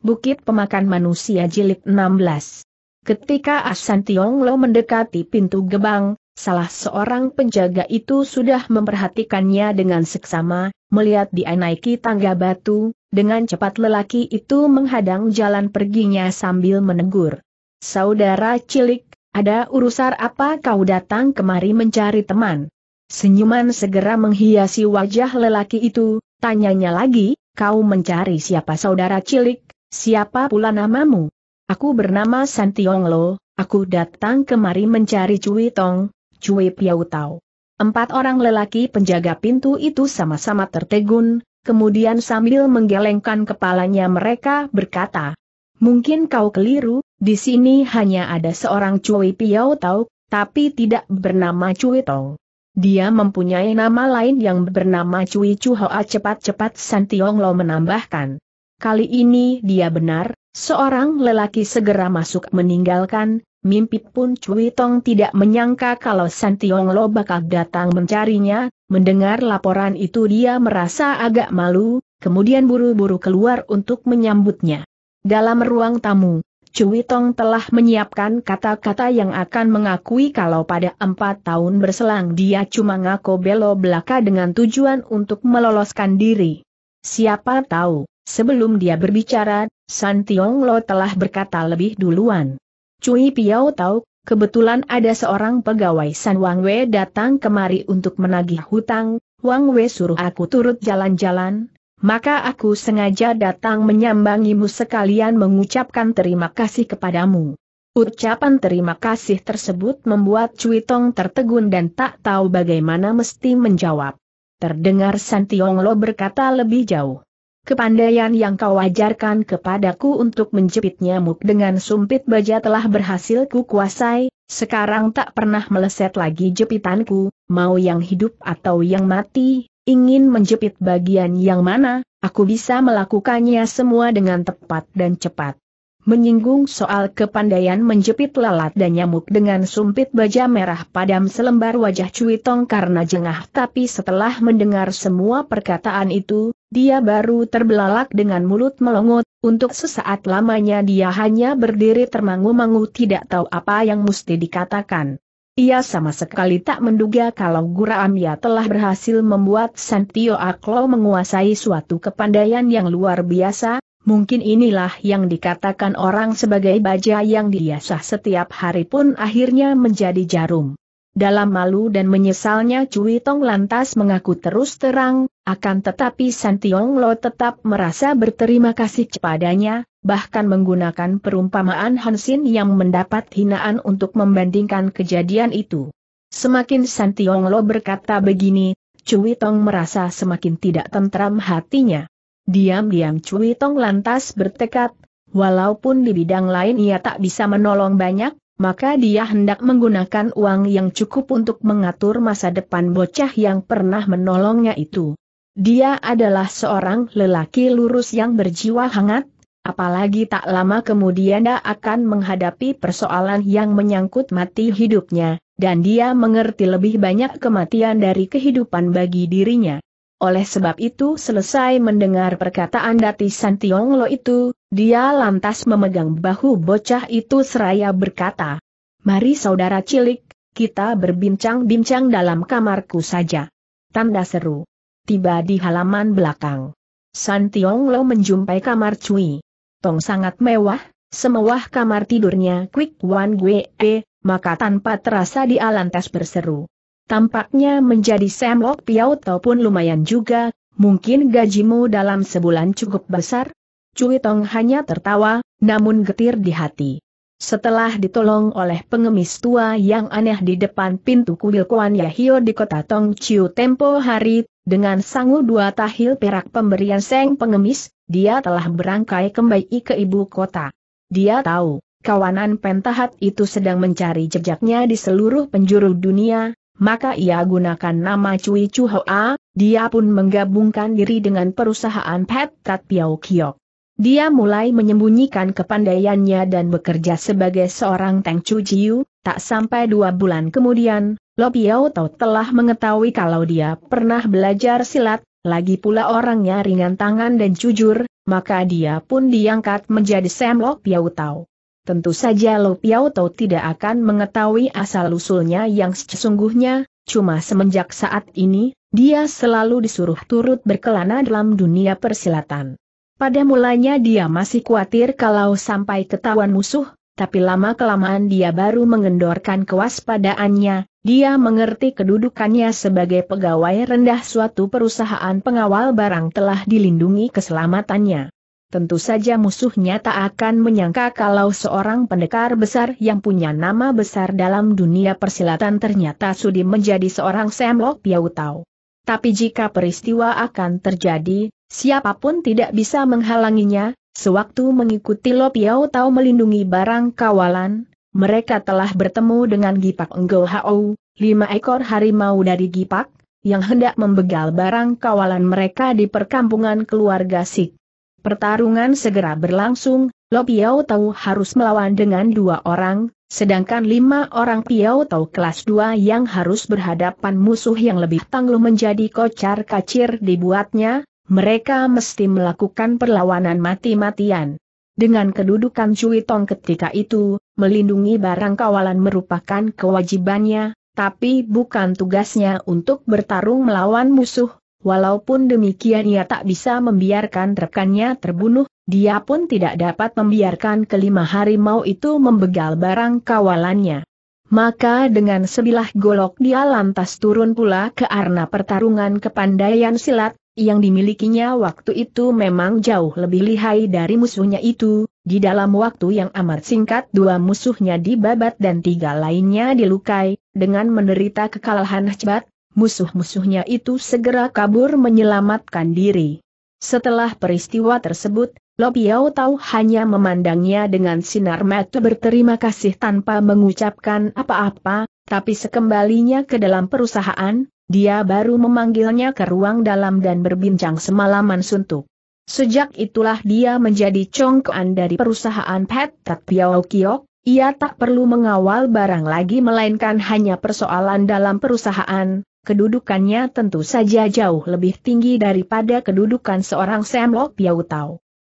Bukit Pemakan Manusia Jilid 16 Ketika Asan Lo mendekati pintu gebang, salah seorang penjaga itu sudah memperhatikannya dengan seksama, melihat dia naiki tangga batu, dengan cepat lelaki itu menghadang jalan perginya sambil menegur. Saudara cilik, ada urusan apa kau datang kemari mencari teman? Senyuman segera menghiasi wajah lelaki itu, tanyanya lagi, kau mencari siapa saudara cilik? Siapa pula namamu? Aku bernama Santiong Lo, aku datang kemari mencari Cui Tong, Cui Piau Tau. Empat orang lelaki penjaga pintu itu sama-sama tertegun, kemudian sambil menggelengkan kepalanya mereka berkata, Mungkin kau keliru, di sini hanya ada seorang Cui Piau Tau, tapi tidak bernama Cui Tong. Dia mempunyai nama lain yang bernama Cui Chu Hoa cepat-cepat Santiong Lo menambahkan. Kali ini dia benar, seorang lelaki segera masuk meninggalkan, mimpi pun Cui Tong tidak menyangka kalau San Tiong Lo bakal datang mencarinya, mendengar laporan itu dia merasa agak malu, kemudian buru-buru keluar untuk menyambutnya. Dalam ruang tamu, Cui Tong telah menyiapkan kata-kata yang akan mengakui kalau pada empat tahun berselang dia cuma ngaku belo belaka dengan tujuan untuk meloloskan diri. Siapa tahu, Sebelum dia berbicara, San Tiong Lo telah berkata lebih duluan. Cui Piao tahu, kebetulan ada seorang pegawai San Wang Wei datang kemari untuk menagih hutang, Wang Wei suruh aku turut jalan-jalan, maka aku sengaja datang menyambangimu sekalian mengucapkan terima kasih kepadamu. Ucapan terima kasih tersebut membuat Cui Tong tertegun dan tak tahu bagaimana mesti menjawab. Terdengar San Tiong Lo berkata lebih jauh. Kepandaian yang kau ajarkan kepadaku untuk menjepit nyamuk dengan sumpit baja telah berhasil ku kuasai, sekarang tak pernah meleset lagi jepitanku, mau yang hidup atau yang mati, ingin menjepit bagian yang mana, aku bisa melakukannya semua dengan tepat dan cepat menyinggung soal kepandaian menjepit lalat dan nyamuk dengan sumpit baja merah padam selembar wajah Cui Tong karena jengah tapi setelah mendengar semua perkataan itu, dia baru terbelalak dengan mulut melongot, untuk sesaat lamanya dia hanya berdiri termangu-mangu tidak tahu apa yang mesti dikatakan. Ia sama sekali tak menduga kalau Gura Amya telah berhasil membuat Santio Aklo menguasai suatu kepandaian yang luar biasa, Mungkin inilah yang dikatakan orang sebagai baja yang diasah setiap hari pun akhirnya menjadi jarum. Dalam malu dan menyesalnya Cui Tong lantas mengaku terus terang, akan tetapi San Tiong Lo tetap merasa berterima kasih kepadanya, bahkan menggunakan perumpamaan Hansin yang mendapat hinaan untuk membandingkan kejadian itu. Semakin San Tiong Lo berkata begini, Cui Tong merasa semakin tidak tentram hatinya. Diam-diam Cui Tong lantas bertekad, walaupun di bidang lain ia tak bisa menolong banyak, maka dia hendak menggunakan uang yang cukup untuk mengatur masa depan bocah yang pernah menolongnya itu. Dia adalah seorang lelaki lurus yang berjiwa hangat, apalagi tak lama kemudian dia akan menghadapi persoalan yang menyangkut mati hidupnya, dan dia mengerti lebih banyak kematian dari kehidupan bagi dirinya. Oleh sebab itu selesai mendengar perkataan Dati Santionglo itu, dia lantas memegang bahu bocah itu seraya berkata, Mari saudara cilik, kita berbincang-bincang dalam kamarku saja. Tanda seru. Tiba di halaman belakang. Santionglo menjumpai kamar Cui. Tong sangat mewah, semewah kamar tidurnya Quick One Gue, maka tanpa terasa dia lantas berseru. Tampaknya menjadi semlok piau ataupun lumayan juga, mungkin gajimu dalam sebulan cukup besar? Cui Tong hanya tertawa, namun getir di hati. Setelah ditolong oleh pengemis tua yang aneh di depan pintu kuil Kuan Yahio di kota Tong Chiu tempo hari, dengan sangu dua tahil perak pemberian seng pengemis, dia telah berangkai kembali ke ibu kota. Dia tahu, kawanan pentahat itu sedang mencari jejaknya di seluruh penjuru dunia, maka ia gunakan nama Cui Chu dia pun menggabungkan diri dengan perusahaan Pet Tat Piao Kiok. Dia mulai menyembunyikan kepandaiannya dan bekerja sebagai seorang Teng Chu Jiu, tak sampai dua bulan kemudian, Lo Piao Tau telah mengetahui kalau dia pernah belajar silat, lagi pula orangnya ringan tangan dan jujur, maka dia pun diangkat menjadi Sam Lo Piao Tau. Tentu saja Lo Piao Tau tidak akan mengetahui asal-usulnya yang sesungguhnya, cuma semenjak saat ini, dia selalu disuruh turut berkelana dalam dunia persilatan. Pada mulanya dia masih khawatir kalau sampai ketahuan musuh, tapi lama-kelamaan dia baru mengendorkan kewaspadaannya, dia mengerti kedudukannya sebagai pegawai rendah suatu perusahaan pengawal barang telah dilindungi keselamatannya. Tentu saja musuhnya tak akan menyangka kalau seorang pendekar besar yang punya nama besar dalam dunia persilatan ternyata sudi menjadi seorang semlok piautau. Tapi jika peristiwa akan terjadi, siapapun tidak bisa menghalanginya, sewaktu mengikuti Lo Piautau melindungi barang kawalan, mereka telah bertemu dengan Gipak Enggol hao, lima ekor harimau dari Gipak, yang hendak membegal barang kawalan mereka di perkampungan keluarga Sik. Pertarungan segera berlangsung, Lo Piao Tau harus melawan dengan dua orang, sedangkan lima orang Piao Tau kelas dua yang harus berhadapan musuh yang lebih tangguh menjadi kocar kacir dibuatnya, mereka mesti melakukan perlawanan mati-matian. Dengan kedudukan Cui Tong ketika itu, melindungi barang kawalan merupakan kewajibannya, tapi bukan tugasnya untuk bertarung melawan musuh, Walaupun demikian ia tak bisa membiarkan rekannya terbunuh, dia pun tidak dapat membiarkan kelima harimau itu membegal barang kawalannya. Maka dengan sebilah golok dia lantas turun pula ke arena pertarungan kepandaian silat, yang dimilikinya waktu itu memang jauh lebih lihai dari musuhnya itu, di dalam waktu yang amat singkat dua musuhnya dibabat dan tiga lainnya dilukai, dengan menderita kekalahan hebat, musuh-musuhnya itu segera kabur menyelamatkan diri. Setelah peristiwa tersebut, Lopiao tahu hanya memandangnya dengan sinar mata berterima kasih tanpa mengucapkan apa-apa, tapi sekembalinya ke dalam perusahaan, dia baru memanggilnya ke ruang dalam dan berbincang semalaman suntuk. Sejak itulah dia menjadi congkoan dari perusahaan Pet Tat Piao Kiok, ia tak perlu mengawal barang lagi melainkan hanya persoalan dalam perusahaan, Kedudukannya tentu saja jauh lebih tinggi daripada kedudukan seorang Semlo Piau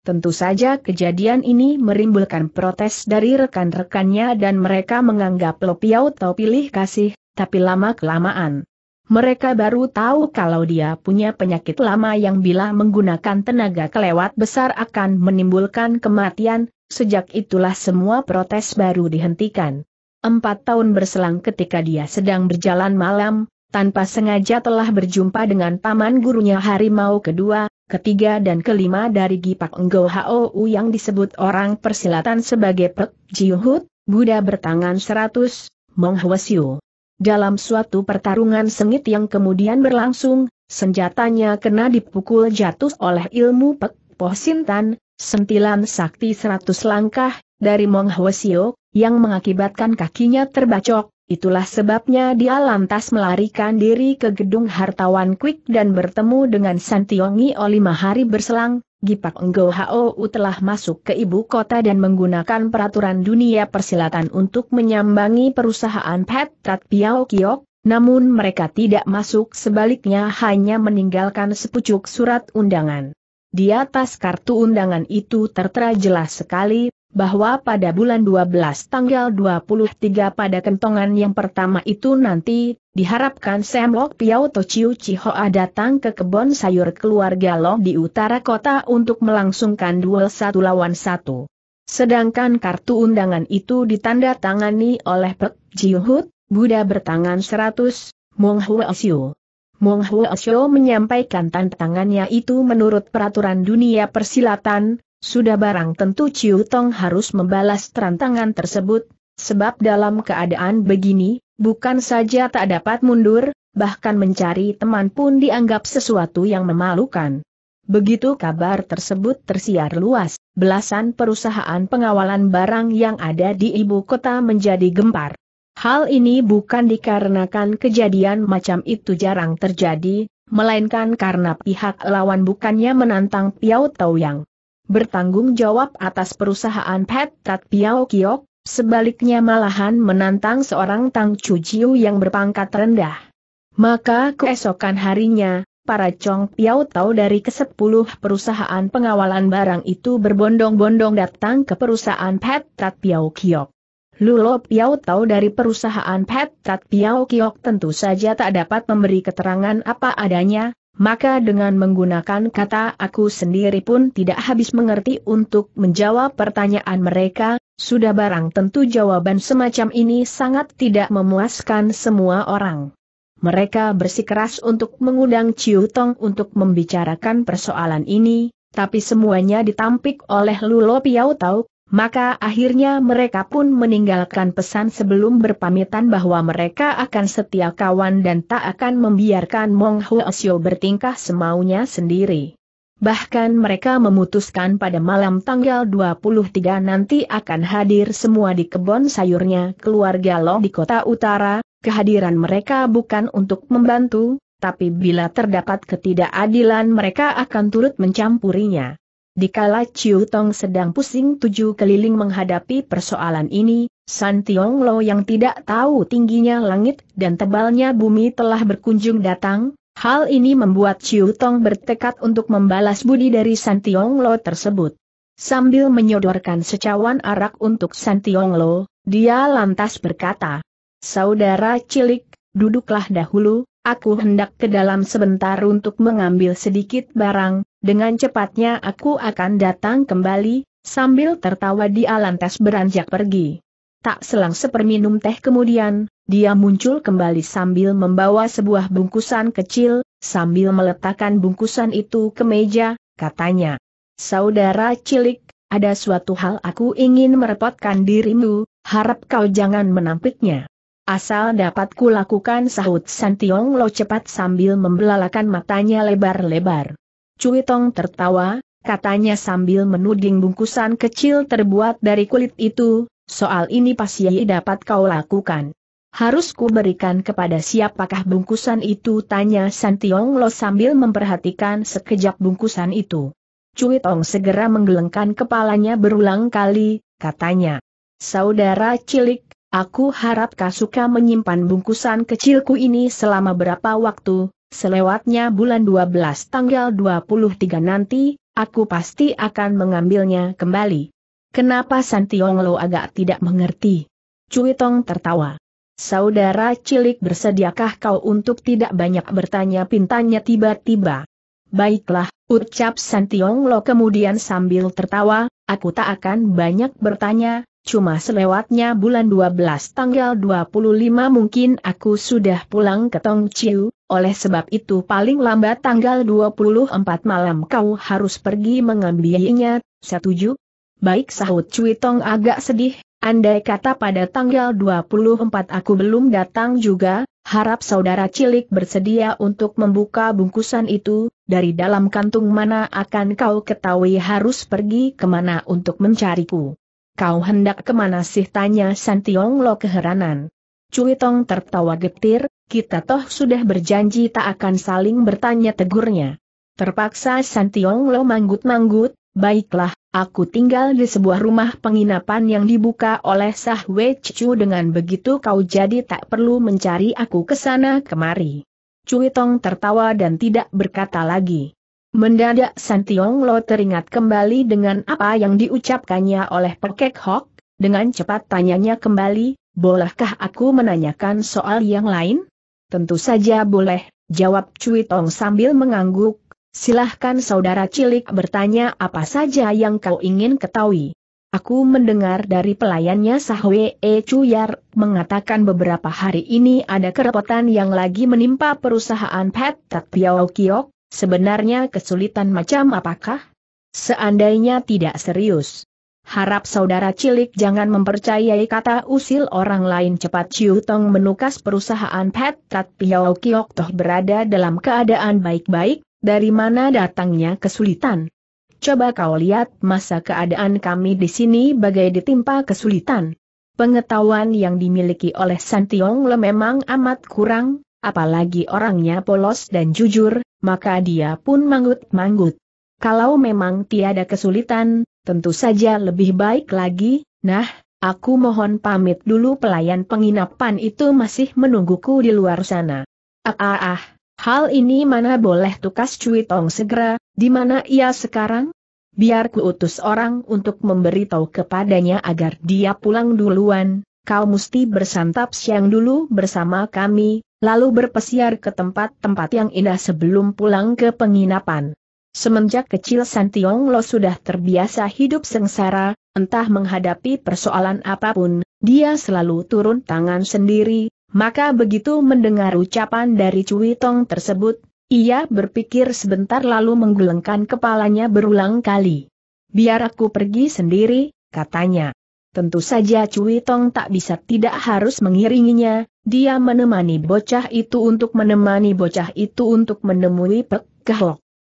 Tentu saja kejadian ini merimbulkan protes dari rekan-rekannya dan mereka menganggap Lopiau tahu pilih kasih, tapi lama-kelamaan. Mereka baru tahu kalau dia punya penyakit lama yang bila menggunakan tenaga kelewat besar akan menimbulkan kematian, sejak itulah semua protes baru dihentikan. Empat tahun berselang ketika dia sedang berjalan malam, tanpa sengaja telah berjumpa dengan paman gurunya harimau kedua, ketiga dan kelima dari Gipak Nggo Hou yang disebut orang persilatan sebagai Pek Jiuhut, Buddha bertangan seratus, Mong Hwasyu. Dalam suatu pertarungan sengit yang kemudian berlangsung, senjatanya kena dipukul jatuh oleh ilmu Pek Posintan, sentilan sakti seratus langkah, dari Mong Hwasyu, yang mengakibatkan kakinya terbacok, Itulah sebabnya dia lantas melarikan diri ke gedung hartawan Quick dan bertemu dengan Santiongi O lima hari berselang, Gipak Enggo Hou telah masuk ke ibu kota dan menggunakan peraturan dunia persilatan untuk menyambangi perusahaan Petrat Piao Kiok, namun mereka tidak masuk sebaliknya hanya meninggalkan sepucuk surat undangan. Di atas kartu undangan itu tertera jelas sekali bahwa pada bulan 12 tanggal 23 pada kentongan yang pertama itu nanti, diharapkan Sam Lok Piao Tociu Chihoa datang ke kebon sayur keluarga Lok di utara kota untuk melangsungkan duel satu lawan satu. Sedangkan kartu undangan itu ditandatangani oleh Pek Jiuhut, Buddha bertangan 100, Mong Hua Xiu. Mong Hua Xiu menyampaikan tantangannya itu menurut peraturan dunia persilatan, sudah barang tentu Ciu Tong harus membalas terantangan tersebut, sebab dalam keadaan begini, bukan saja tak dapat mundur, bahkan mencari teman pun dianggap sesuatu yang memalukan. Begitu kabar tersebut tersiar luas, belasan perusahaan pengawalan barang yang ada di ibu kota menjadi gempar. Hal ini bukan dikarenakan kejadian macam itu jarang terjadi, melainkan karena pihak lawan bukannya menantang Piao Yang bertanggung jawab atas perusahaan Pet Tat Piao Kiok, sebaliknya malahan menantang seorang Tang Chu Jiu yang berpangkat rendah. Maka keesokan harinya, para Chong Piao Tau dari kesepuluh perusahaan pengawalan barang itu berbondong-bondong datang ke perusahaan Pet Tat Piao Kiok. Lulo Piao Tau dari perusahaan Pet Tat Piao Kiok tentu saja tak dapat memberi keterangan apa adanya, maka dengan menggunakan kata aku sendiri pun tidak habis mengerti untuk menjawab pertanyaan mereka, sudah barang tentu jawaban semacam ini sangat tidak memuaskan semua orang. Mereka bersikeras untuk mengundang Ciu Tong untuk membicarakan persoalan ini, tapi semuanya ditampik oleh Lulo Piao Tau, maka akhirnya mereka pun meninggalkan pesan sebelum berpamitan bahwa mereka akan setia kawan dan tak akan membiarkan Mong Xiu bertingkah semaunya sendiri. Bahkan mereka memutuskan pada malam tanggal 23 nanti akan hadir semua di kebun sayurnya keluarga Lo di kota utara, kehadiran mereka bukan untuk membantu, tapi bila terdapat ketidakadilan mereka akan turut mencampurinya. Dikala Chiu Tong sedang pusing tujuh keliling menghadapi persoalan ini, San Tiong Lo yang tidak tahu tingginya langit dan tebalnya bumi telah berkunjung datang, hal ini membuat Chiu Tong bertekad untuk membalas budi dari San Tiong Lo tersebut. Sambil menyodorkan secawan arak untuk San Tiong Lo, dia lantas berkata, Saudara cilik, duduklah dahulu, aku hendak ke dalam sebentar untuk mengambil sedikit barang, dengan cepatnya aku akan datang kembali, sambil tertawa dia lantas beranjak pergi. Tak selang seperminum teh kemudian, dia muncul kembali sambil membawa sebuah bungkusan kecil, sambil meletakkan bungkusan itu ke meja, katanya. Saudara cilik, ada suatu hal aku ingin merepotkan dirimu, harap kau jangan menampiknya. Asal dapat kulakukan sahut Santiong Lo cepat sambil membelalakan matanya lebar-lebar. Cui Tong tertawa, katanya sambil menuding bungkusan kecil terbuat dari kulit itu, soal ini pasti dapat kau lakukan. Harus ku berikan kepada siapakah bungkusan itu tanya Santiong Lo sambil memperhatikan sekejap bungkusan itu. Cui Tong segera menggelengkan kepalanya berulang kali, katanya. Saudara cilik, aku harap kau suka menyimpan bungkusan kecilku ini selama berapa waktu, Selewatnya bulan 12 tanggal 23 nanti, aku pasti akan mengambilnya kembali. Kenapa Santiong lo agak tidak mengerti? Cui Tong tertawa. Saudara cilik bersediakah kau untuk tidak banyak bertanya pintanya tiba-tiba? Baiklah, ucap Santiong lo kemudian sambil tertawa, aku tak akan banyak bertanya, cuma selewatnya bulan 12 tanggal 25 mungkin aku sudah pulang ke Tongciu, oleh sebab itu paling lambat tanggal 24 malam kau harus pergi mengambilnya, setuju? Baik sahut Cui Tong agak sedih, andai kata pada tanggal 24 aku belum datang juga, harap saudara cilik bersedia untuk membuka bungkusan itu, dari dalam kantung mana akan kau ketahui harus pergi kemana untuk mencariku. Kau hendak kemana sih tanya Santiong Lo keheranan. Cui Tong tertawa getir, kita toh sudah berjanji tak akan saling bertanya tegurnya. Terpaksa Santiong Lo manggut-manggut, baiklah, aku tinggal di sebuah rumah penginapan yang dibuka oleh Sah Wei Chu dengan begitu kau jadi tak perlu mencari aku ke sana kemari. Cui Tong tertawa dan tidak berkata lagi. Mendadak San Tiong Lo teringat kembali dengan apa yang diucapkannya oleh Pekek Hok, dengan cepat tanyanya kembali, bolehkah aku menanyakan soal yang lain? Tentu saja boleh, jawab Cui Tong sambil mengangguk, silahkan saudara cilik bertanya apa saja yang kau ingin ketahui. Aku mendengar dari pelayannya Sahwe E. Chuyar mengatakan beberapa hari ini ada kerepotan yang lagi menimpa perusahaan Pet Tat Piao Kiok, Sebenarnya kesulitan macam apakah? Seandainya tidak serius. Harap saudara cilik jangan mempercayai kata usil orang lain cepat Chiu Tong menukas perusahaan Pet Tat Piao Kiok Toh berada dalam keadaan baik-baik, dari mana datangnya kesulitan? Coba kau lihat masa keadaan kami di sini bagai ditimpa kesulitan. Pengetahuan yang dimiliki oleh Santiong Le memang amat kurang, apalagi orangnya polos dan jujur, maka dia pun manggut-manggut. Kalau memang tiada kesulitan, tentu saja lebih baik lagi, nah, aku mohon pamit dulu pelayan penginapan itu masih menungguku di luar sana. Ah ah ah, hal ini mana boleh tukas cuitong segera, di mana ia sekarang? Biar utus orang untuk memberitahu kepadanya agar dia pulang duluan, kau mesti bersantap siang dulu bersama kami, lalu berpesiar ke tempat-tempat yang indah sebelum pulang ke penginapan. Semenjak kecil Santiong Lo sudah terbiasa hidup sengsara, entah menghadapi persoalan apapun, dia selalu turun tangan sendiri, maka begitu mendengar ucapan dari Cui Tong tersebut, ia berpikir sebentar lalu menggelengkan kepalanya berulang kali. Biar aku pergi sendiri, katanya. Tentu saja Cui Tong tak bisa tidak harus mengiringinya, dia menemani bocah itu untuk menemani bocah itu untuk menemui Pek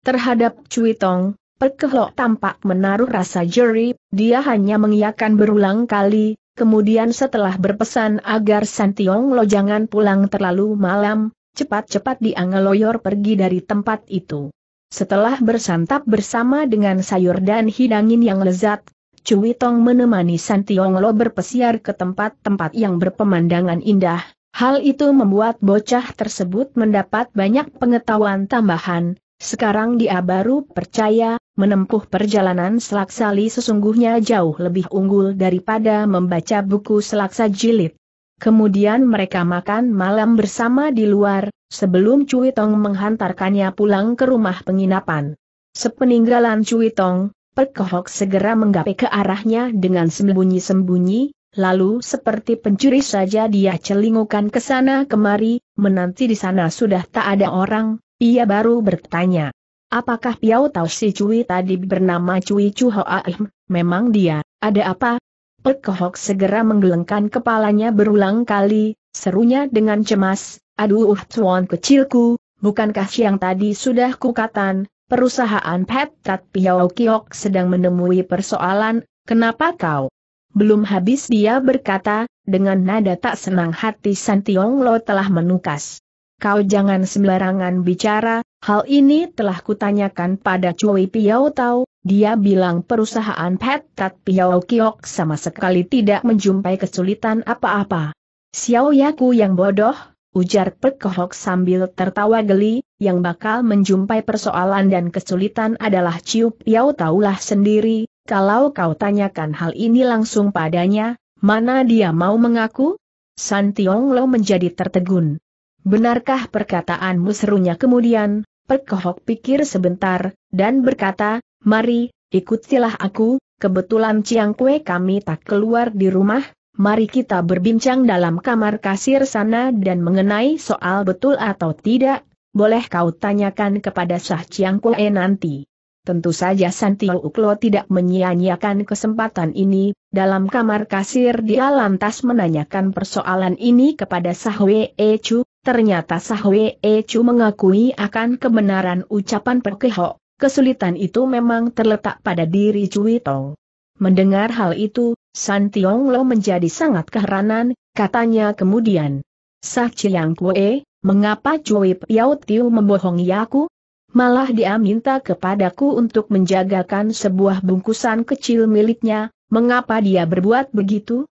Terhadap Cui Tong, Pek tampak menaruh rasa jeri, dia hanya mengiakan berulang kali, kemudian setelah berpesan agar Santiong Lo jangan pulang terlalu malam, cepat-cepat diangeloyor pergi dari tempat itu. Setelah bersantap bersama dengan sayur dan hidangin yang lezat, Cui Tong menemani Santiong Lo berpesiar ke tempat-tempat yang berpemandangan indah, Hal itu membuat bocah tersebut mendapat banyak pengetahuan tambahan, sekarang dia baru percaya, menempuh perjalanan selaksali sesungguhnya jauh lebih unggul daripada membaca buku selaksa jilid. Kemudian mereka makan malam bersama di luar, sebelum Cui Tong menghantarkannya pulang ke rumah penginapan. Sepeninggalan Cui Tong, Perkohok segera menggapai ke arahnya dengan sembunyi-sembunyi, Lalu seperti pencuri saja dia celingukan ke sana kemari, menanti di sana sudah tak ada orang, ia baru bertanya. Apakah Piao tahu si Cui tadi bernama Cui Chu Hoaim? Ehm, memang dia, ada apa? Pekohok segera menggelengkan kepalanya berulang kali, serunya dengan cemas, aduh tuan kecilku, bukankah siang tadi sudah kukatan, perusahaan Pet Tat Piao Kiok sedang menemui persoalan, kenapa kau? Belum habis dia berkata, dengan nada tak senang hati Santiong Lo telah menukas. Kau jangan sembarangan bicara, hal ini telah kutanyakan pada Cui Piao Tau, dia bilang perusahaan Petat Piao Kiok sama sekali tidak menjumpai kesulitan apa-apa. Xiao Yaku yang bodoh, ujar Pekohok sambil tertawa geli, yang bakal menjumpai persoalan dan kesulitan adalah Ciu Piao Taulah sendiri, kalau kau tanyakan hal ini langsung padanya, mana dia mau mengaku? San Tiong Lo menjadi tertegun. Benarkah perkataanmu serunya kemudian, Perkohok pikir sebentar, dan berkata, mari, ikutilah aku, kebetulan Ciang Kue kami tak keluar di rumah, mari kita berbincang dalam kamar kasir sana dan mengenai soal betul atau tidak, boleh kau tanyakan kepada Sah Ciang Kue nanti. Tentu saja Santio Uklo tidak menyia-nyiakan kesempatan ini, dalam kamar kasir dia lantas menanyakan persoalan ini kepada Sahwe Echu, ternyata Sahwe Echu mengakui akan kebenaran ucapan Perkeho, kesulitan itu memang terletak pada diri Cui Tong. Mendengar hal itu, Santiong Lo menjadi sangat keheranan, katanya kemudian. Sah Chiang Kue, mengapa Cui Piao Tiu membohongi aku? malah dia minta kepadaku untuk menjagakan sebuah bungkusan kecil miliknya, mengapa dia berbuat begitu?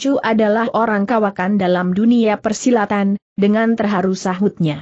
Chu adalah orang kawakan dalam dunia persilatan, dengan terharu sahutnya.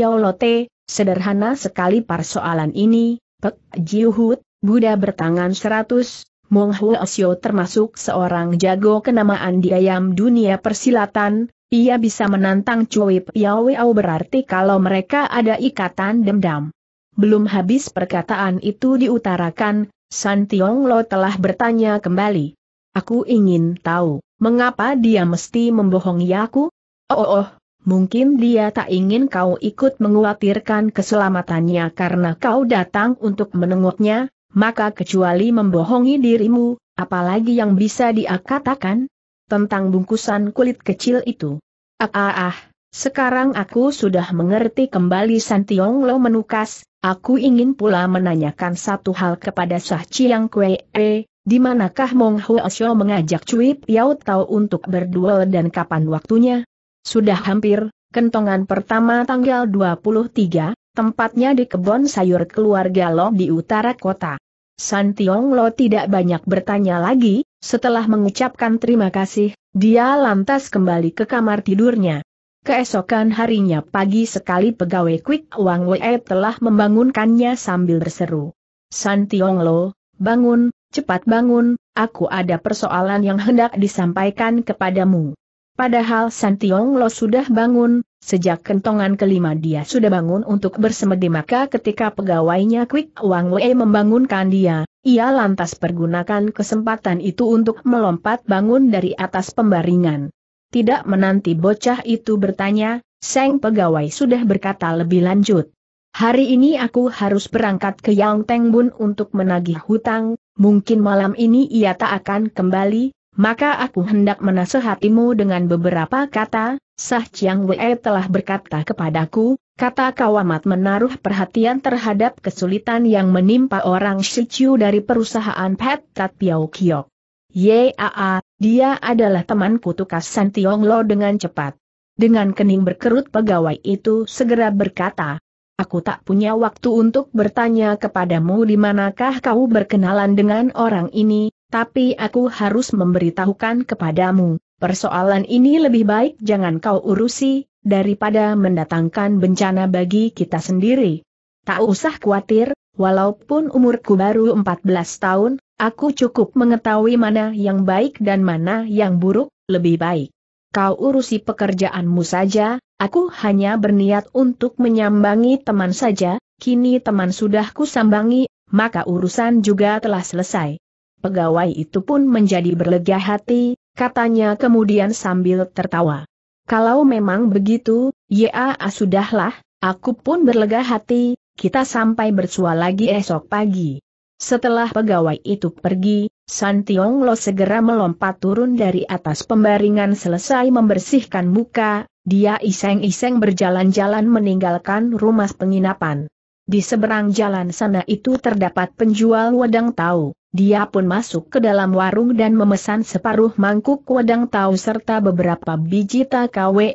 Lote, sederhana sekali persoalan ini, Pek Jiuhut, Buddha bertangan seratus, Mong Huo termasuk seorang jago kenamaan di ayam dunia persilatan, ia bisa menantang Cui Piaweo berarti kalau mereka ada ikatan dendam. Belum habis perkataan itu diutarakan, San Tiong Lo telah bertanya kembali. Aku ingin tahu, mengapa dia mesti membohongi aku? Oh, oh, oh mungkin dia tak ingin kau ikut menguatirkan keselamatannya karena kau datang untuk menengoknya, maka kecuali membohongi dirimu, apalagi yang bisa dia katakan? tentang bungkusan kulit kecil itu. Ah ah ah, sekarang aku sudah mengerti kembali Santiong Lo menukas, aku ingin pula menanyakan satu hal kepada Sah Chiang Kuei. e, di manakah Mong Huo Xiao mengajak Cui Piao Tau untuk berduel dan kapan waktunya? Sudah hampir, kentongan pertama tanggal 23, tempatnya di kebun sayur keluarga Lo di utara kota. San Tiong Lo tidak banyak bertanya lagi, setelah mengucapkan terima kasih, dia lantas kembali ke kamar tidurnya. Keesokan harinya pagi sekali pegawai Quick Wang Wei telah membangunkannya sambil berseru. San Tiong Lo, bangun, cepat bangun, aku ada persoalan yang hendak disampaikan kepadamu. Padahal San Tiong Lo sudah bangun, Sejak kentongan kelima dia sudah bangun untuk bersemedi maka ketika pegawainya Quick Wang Wei membangunkan dia, ia lantas pergunakan kesempatan itu untuk melompat bangun dari atas pembaringan. Tidak menanti bocah itu bertanya, Seng pegawai sudah berkata lebih lanjut. Hari ini aku harus berangkat ke Yang Bun untuk menagih hutang, mungkin malam ini ia tak akan kembali, maka aku hendak menasehatimu dengan beberapa kata, Sah Chiang Wei telah berkata kepadaku, kata kawamat menaruh perhatian terhadap kesulitan yang menimpa orang Shichu dari perusahaan Pet Tat Piao Kiok. Yaa, dia adalah temanku tukas San Tiong Lo dengan cepat. Dengan kening berkerut pegawai itu segera berkata, Aku tak punya waktu untuk bertanya kepadamu di manakah kau berkenalan dengan orang ini, tapi aku harus memberitahukan kepadamu. Persoalan ini lebih baik jangan kau urusi, daripada mendatangkan bencana bagi kita sendiri. Tak usah khawatir, walaupun umurku baru 14 tahun, aku cukup mengetahui mana yang baik dan mana yang buruk, lebih baik. Kau urusi pekerjaanmu saja, aku hanya berniat untuk menyambangi teman saja, kini teman sudah kusambangi, maka urusan juga telah selesai. Pegawai itu pun menjadi berlega hati, katanya kemudian sambil tertawa. Kalau memang begitu, ya sudahlah, aku pun berlega hati, kita sampai bersua lagi esok pagi. Setelah pegawai itu pergi, San Tiong Lo segera melompat turun dari atas pembaringan selesai membersihkan muka, dia iseng-iseng berjalan-jalan meninggalkan rumah penginapan. Di seberang jalan sana itu terdapat penjual wedang tahu. Dia pun masuk ke dalam warung dan memesan separuh mangkuk wedang tahu serta beberapa biji takwe.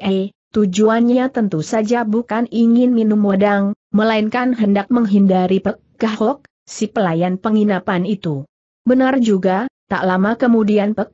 Tujuannya tentu saja bukan ingin minum wedang, melainkan hendak menghindari pek si pelayan penginapan itu. Benar juga, tak lama kemudian Pek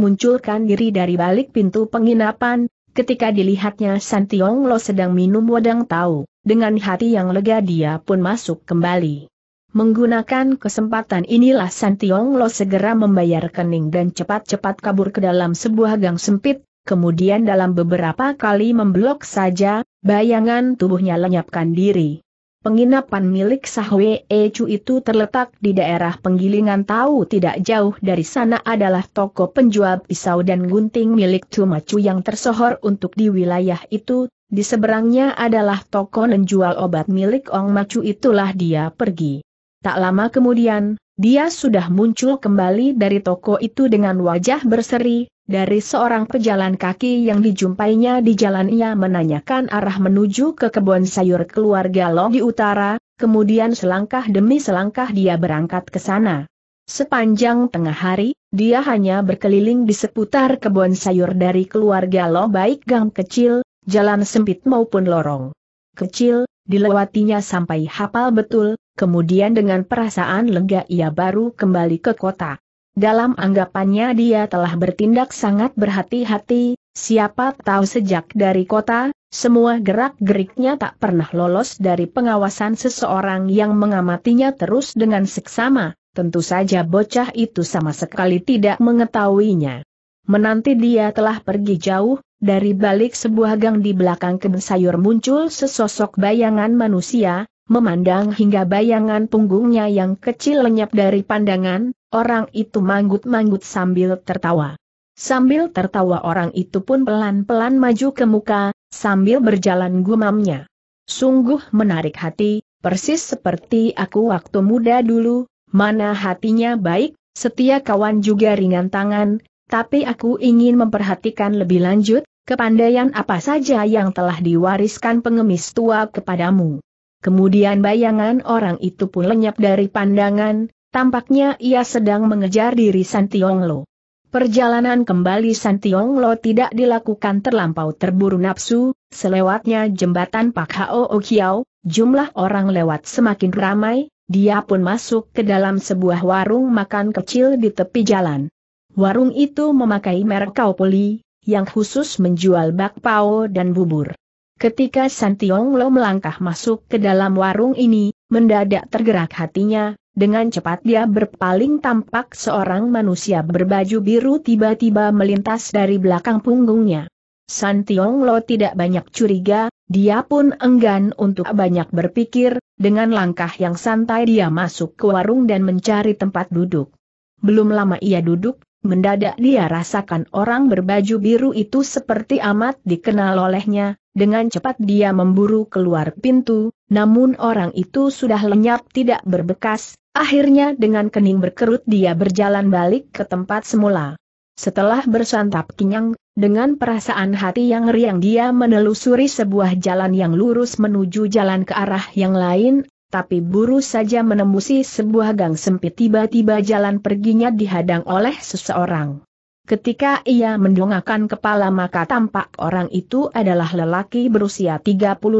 munculkan diri dari balik pintu penginapan, ketika dilihatnya Santiong Lo sedang minum wedang tahu, dengan hati yang lega dia pun masuk kembali. Menggunakan kesempatan inilah San Tiong Lo segera membayar kening dan cepat-cepat kabur ke dalam sebuah gang sempit, kemudian dalam beberapa kali memblok saja, bayangan tubuhnya lenyapkan diri. Penginapan milik Sahwe Ecu itu terletak di daerah penggilingan tahu tidak jauh dari sana adalah toko penjual pisau dan gunting milik Tumacu yang tersohor untuk di wilayah itu, di seberangnya adalah toko menjual obat milik Ong Macu itulah dia pergi. Tak lama kemudian, dia sudah muncul kembali dari toko itu dengan wajah berseri, dari seorang pejalan kaki yang dijumpainya di jalan ia menanyakan arah menuju ke kebun sayur keluarga Long di utara, kemudian selangkah demi selangkah dia berangkat ke sana. Sepanjang tengah hari, dia hanya berkeliling di seputar kebun sayur dari keluarga Long baik gang kecil, jalan sempit maupun lorong kecil, dilewatinya sampai hafal betul, kemudian dengan perasaan lega ia baru kembali ke kota. Dalam anggapannya dia telah bertindak sangat berhati-hati, siapa tahu sejak dari kota, semua gerak-geriknya tak pernah lolos dari pengawasan seseorang yang mengamatinya terus dengan seksama, tentu saja bocah itu sama sekali tidak mengetahuinya. Menanti dia telah pergi jauh, dari balik sebuah gang di belakang kebun sayur muncul sesosok bayangan manusia, memandang hingga bayangan punggungnya yang kecil lenyap dari pandangan, orang itu manggut-manggut sambil tertawa. Sambil tertawa orang itu pun pelan-pelan maju ke muka, sambil berjalan gumamnya. Sungguh menarik hati, persis seperti aku waktu muda dulu, mana hatinya baik, setia kawan juga ringan tangan, tapi aku ingin memperhatikan lebih lanjut, Kepandaian apa saja yang telah diwariskan pengemis tua kepadamu? Kemudian bayangan orang itu pun lenyap dari pandangan, tampaknya ia sedang mengejar diri Santionglo. Perjalanan kembali Santionglo tidak dilakukan terlampau terburu nafsu, selewatnya jembatan Pak Hao Okiao, jumlah orang lewat semakin ramai, dia pun masuk ke dalam sebuah warung makan kecil di tepi jalan. Warung itu memakai merek Kaupoli, yang khusus menjual bakpao dan bubur. Ketika Santiong Lo melangkah masuk ke dalam warung ini, mendadak tergerak hatinya, dengan cepat dia berpaling tampak seorang manusia berbaju biru tiba-tiba melintas dari belakang punggungnya. Santiong Lo tidak banyak curiga, dia pun enggan untuk banyak berpikir, dengan langkah yang santai dia masuk ke warung dan mencari tempat duduk. Belum lama ia duduk, Mendadak dia rasakan orang berbaju biru itu seperti amat dikenal olehnya, dengan cepat dia memburu keluar pintu, namun orang itu sudah lenyap tidak berbekas, akhirnya dengan kening berkerut dia berjalan balik ke tempat semula. Setelah bersantap kenyang, dengan perasaan hati yang riang dia menelusuri sebuah jalan yang lurus menuju jalan ke arah yang lain, tapi buru saja menembusi sebuah gang sempit tiba-tiba jalan perginya dihadang oleh seseorang. Ketika ia mendongakkan kepala maka tampak orang itu adalah lelaki berusia 35-6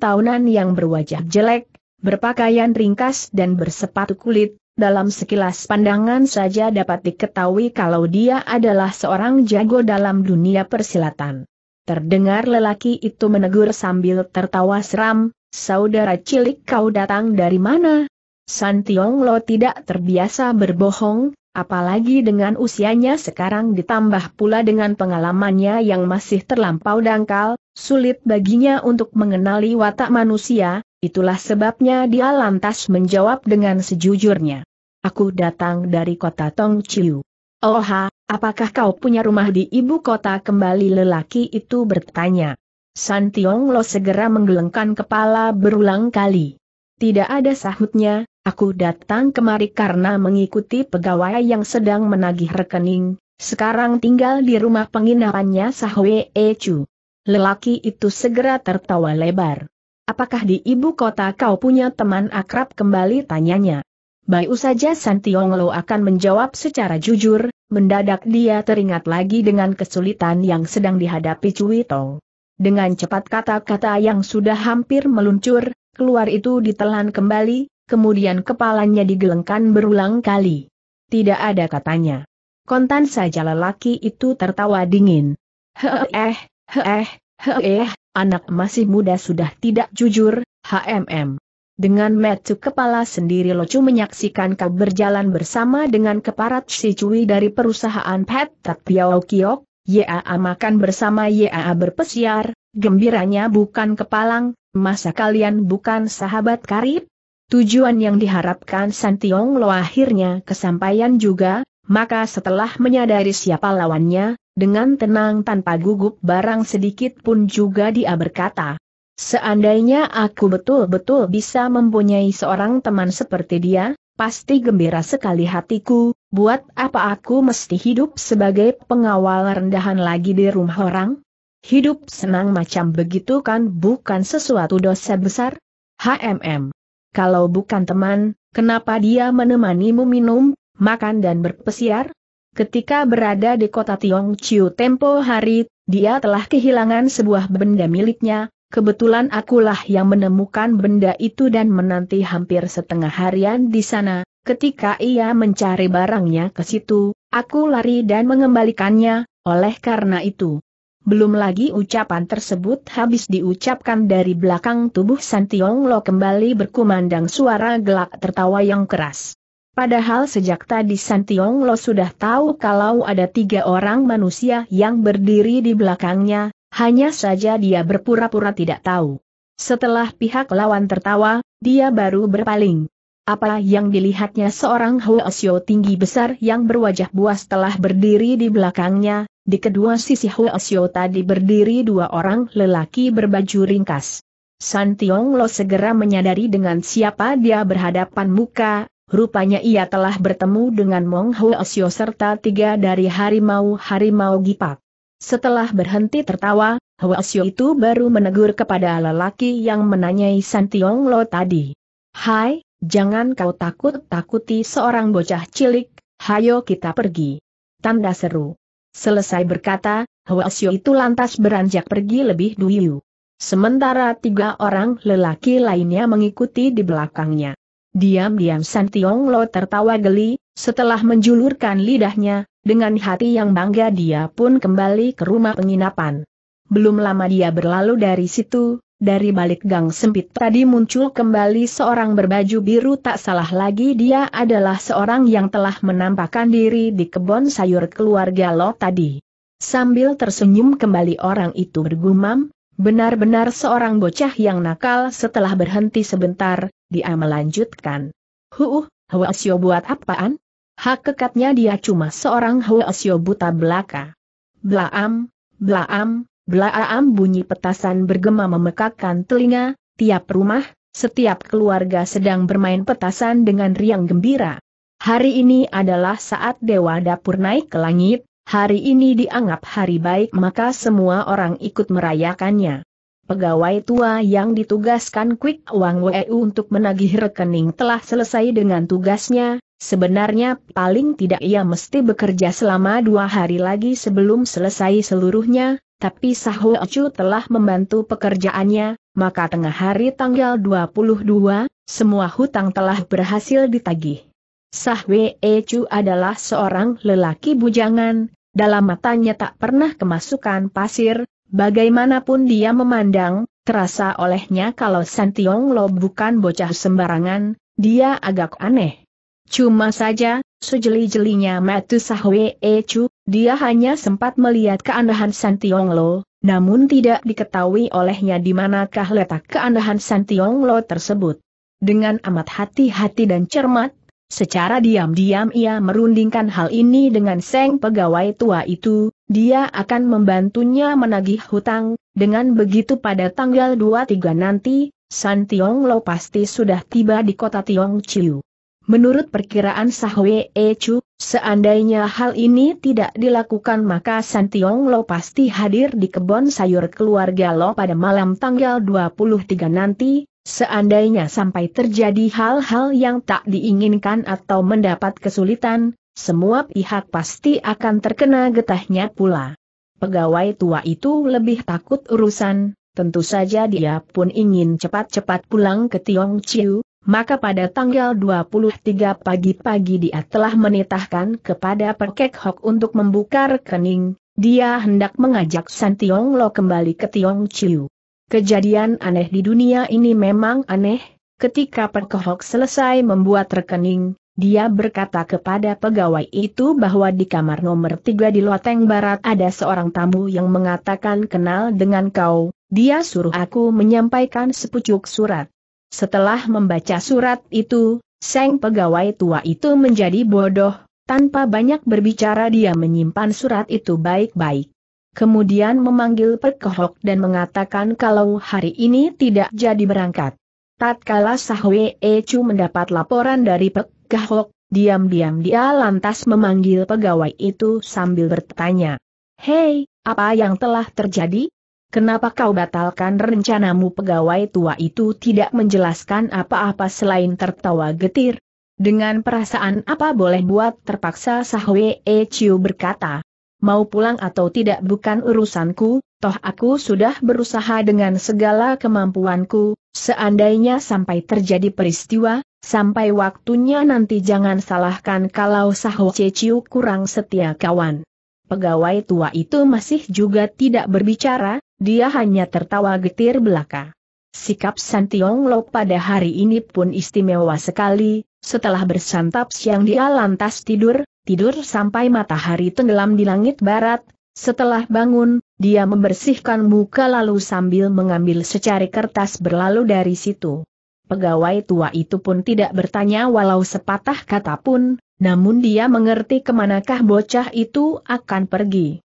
tahunan yang berwajah jelek, berpakaian ringkas dan bersepatu kulit, dalam sekilas pandangan saja dapat diketahui kalau dia adalah seorang jago dalam dunia persilatan. Terdengar lelaki itu menegur sambil tertawa seram, Saudara cilik kau datang dari mana? San Tiong Lo tidak terbiasa berbohong, apalagi dengan usianya sekarang ditambah pula dengan pengalamannya yang masih terlampau dangkal, sulit baginya untuk mengenali watak manusia, itulah sebabnya dia lantas menjawab dengan sejujurnya. Aku datang dari kota Tong Chiu. Oha, apakah kau punya rumah di ibu kota kembali lelaki itu bertanya. San Tiong Lo segera menggelengkan kepala berulang kali. Tidak ada sahutnya, aku datang kemari karena mengikuti pegawai yang sedang menagih rekening, sekarang tinggal di rumah penginapannya Sahwe Echu. Lelaki itu segera tertawa lebar. Apakah di ibu kota kau punya teman akrab kembali tanyanya. Bayu saja San Tiong Lo akan menjawab secara jujur, mendadak dia teringat lagi dengan kesulitan yang sedang dihadapi Cui Tong. Dengan cepat kata-kata yang sudah hampir meluncur, keluar itu ditelan kembali, kemudian kepalanya digelengkan berulang kali. Tidak ada katanya. Kontan saja lelaki itu tertawa dingin. Heeh, heeh, heeh, anak masih muda sudah tidak jujur, HMM. Dengan metu kepala sendiri Locu menyaksikan kau berjalan bersama dengan keparat si cuy dari perusahaan Pet Tat Piao Kiok, YAA makan bersama YAA berpesiar, gembiranya bukan kepalang, masa kalian bukan sahabat karib? Tujuan yang diharapkan Santiong Lo akhirnya kesampaian juga, maka setelah menyadari siapa lawannya, dengan tenang tanpa gugup barang sedikit pun juga dia berkata, Seandainya aku betul-betul bisa mempunyai seorang teman seperti dia, pasti gembira sekali hatiku, Buat apa aku mesti hidup sebagai pengawal rendahan lagi di rumah orang? Hidup senang macam begitu kan bukan sesuatu dosa besar? HMM. Kalau bukan teman, kenapa dia menemanimu minum, makan dan berpesiar? Ketika berada di kota Tiong Chiu tempo hari, dia telah kehilangan sebuah benda miliknya, kebetulan akulah yang menemukan benda itu dan menanti hampir setengah harian di sana, Ketika ia mencari barangnya ke situ, aku lari dan mengembalikannya, oleh karena itu. Belum lagi ucapan tersebut habis diucapkan dari belakang tubuh Santiong Lo kembali berkumandang suara gelak tertawa yang keras. Padahal sejak tadi Santiong Lo sudah tahu kalau ada tiga orang manusia yang berdiri di belakangnya, hanya saja dia berpura-pura tidak tahu. Setelah pihak lawan tertawa, dia baru berpaling. Apa yang dilihatnya seorang asio tinggi besar yang berwajah buas telah berdiri di belakangnya, di kedua sisi asio tadi berdiri dua orang lelaki berbaju ringkas. San Tiong Lo segera menyadari dengan siapa dia berhadapan muka, rupanya ia telah bertemu dengan Mong Asio serta tiga dari harimau-harimau gipak. Setelah berhenti tertawa, asio itu baru menegur kepada lelaki yang menanyai San Tiong Lo tadi. Hai, Jangan kau takut-takuti seorang bocah cilik, hayo kita pergi. Tanda seru. Selesai berkata, Xiao itu lantas beranjak pergi lebih dulu. Sementara tiga orang lelaki lainnya mengikuti di belakangnya. Diam-diam San Tiong Lo tertawa geli, setelah menjulurkan lidahnya, dengan hati yang bangga dia pun kembali ke rumah penginapan. Belum lama dia berlalu dari situ, dari balik gang sempit tadi muncul kembali seorang berbaju biru tak salah lagi dia adalah seorang yang telah menampakkan diri di kebun sayur keluarga Lo tadi. Sambil tersenyum kembali orang itu bergumam, benar-benar seorang bocah yang nakal setelah berhenti sebentar, dia melanjutkan. Huh, Huasyo buat apaan? Hak kekatnya dia cuma seorang Huasyo buta belaka. Blaam, blaam, Belaam bunyi petasan bergema memekakkan telinga, tiap rumah, setiap keluarga sedang bermain petasan dengan riang gembira. Hari ini adalah saat Dewa Dapur naik ke langit, hari ini dianggap hari baik maka semua orang ikut merayakannya. Pegawai tua yang ditugaskan Quick Wang Wei untuk menagih rekening telah selesai dengan tugasnya, Sebenarnya paling tidak ia mesti bekerja selama dua hari lagi sebelum selesai seluruhnya, tapi Sahu Ocu telah membantu pekerjaannya, maka tengah hari tanggal 22, semua hutang telah berhasil ditagih. Sahwe Ecu adalah seorang lelaki bujangan, dalam matanya tak pernah kemasukan pasir, bagaimanapun dia memandang, terasa olehnya kalau Santiong Lo bukan bocah sembarangan, dia agak aneh. Cuma saja, sejeli-jelinya Matu Sahwe Ecu, eh, dia hanya sempat melihat keandahan Santiong Lo, namun tidak diketahui olehnya di manakah letak keandahan Santiong Lo tersebut. Dengan amat hati-hati dan cermat, secara diam-diam ia merundingkan hal ini dengan seng pegawai tua itu, dia akan membantunya menagih hutang, dengan begitu pada tanggal 23 nanti, Santiong Lo pasti sudah tiba di kota Tiong Chiu. Menurut perkiraan Sahwe Echu, seandainya hal ini tidak dilakukan maka Santiong Lo pasti hadir di kebun sayur keluarga Lo pada malam tanggal 23 nanti, seandainya sampai terjadi hal-hal yang tak diinginkan atau mendapat kesulitan, semua pihak pasti akan terkena getahnya pula. Pegawai tua itu lebih takut urusan, tentu saja dia pun ingin cepat-cepat pulang ke Tiong Chiu, maka pada tanggal 23 pagi-pagi dia telah menitahkan kepada Perkek Hok untuk membuka rekening, dia hendak mengajak San Tiong Lo kembali ke Tiong Chiu. Kejadian aneh di dunia ini memang aneh, ketika Perkek Hok selesai membuat rekening, dia berkata kepada pegawai itu bahwa di kamar nomor 3 di loteng barat ada seorang tamu yang mengatakan kenal dengan kau, dia suruh aku menyampaikan sepucuk surat. Setelah membaca surat itu, Seng pegawai tua itu menjadi bodoh, tanpa banyak berbicara dia menyimpan surat itu baik-baik. Kemudian memanggil Pekohok dan mengatakan kalau hari ini tidak jadi berangkat. Tatkala Sahwe Ecu mendapat laporan dari Pekohok, diam-diam dia lantas memanggil pegawai itu sambil bertanya. Hei, apa yang telah terjadi? Kenapa kau batalkan rencanamu pegawai tua itu tidak menjelaskan apa-apa selain tertawa getir? Dengan perasaan apa boleh buat terpaksa Sahwe E Chiu berkata. Mau pulang atau tidak bukan urusanku, toh aku sudah berusaha dengan segala kemampuanku, seandainya sampai terjadi peristiwa, sampai waktunya nanti jangan salahkan kalau Sahwe E Chiu kurang setia kawan. Pegawai tua itu masih juga tidak berbicara, dia hanya tertawa getir belaka. Sikap Santiong Lok pada hari ini pun istimewa sekali, setelah bersantap siang dia lantas tidur, tidur sampai matahari tenggelam di langit barat, setelah bangun, dia membersihkan muka lalu sambil mengambil secari kertas berlalu dari situ. Pegawai tua itu pun tidak bertanya walau sepatah kata pun, namun dia mengerti kemanakah bocah itu akan pergi.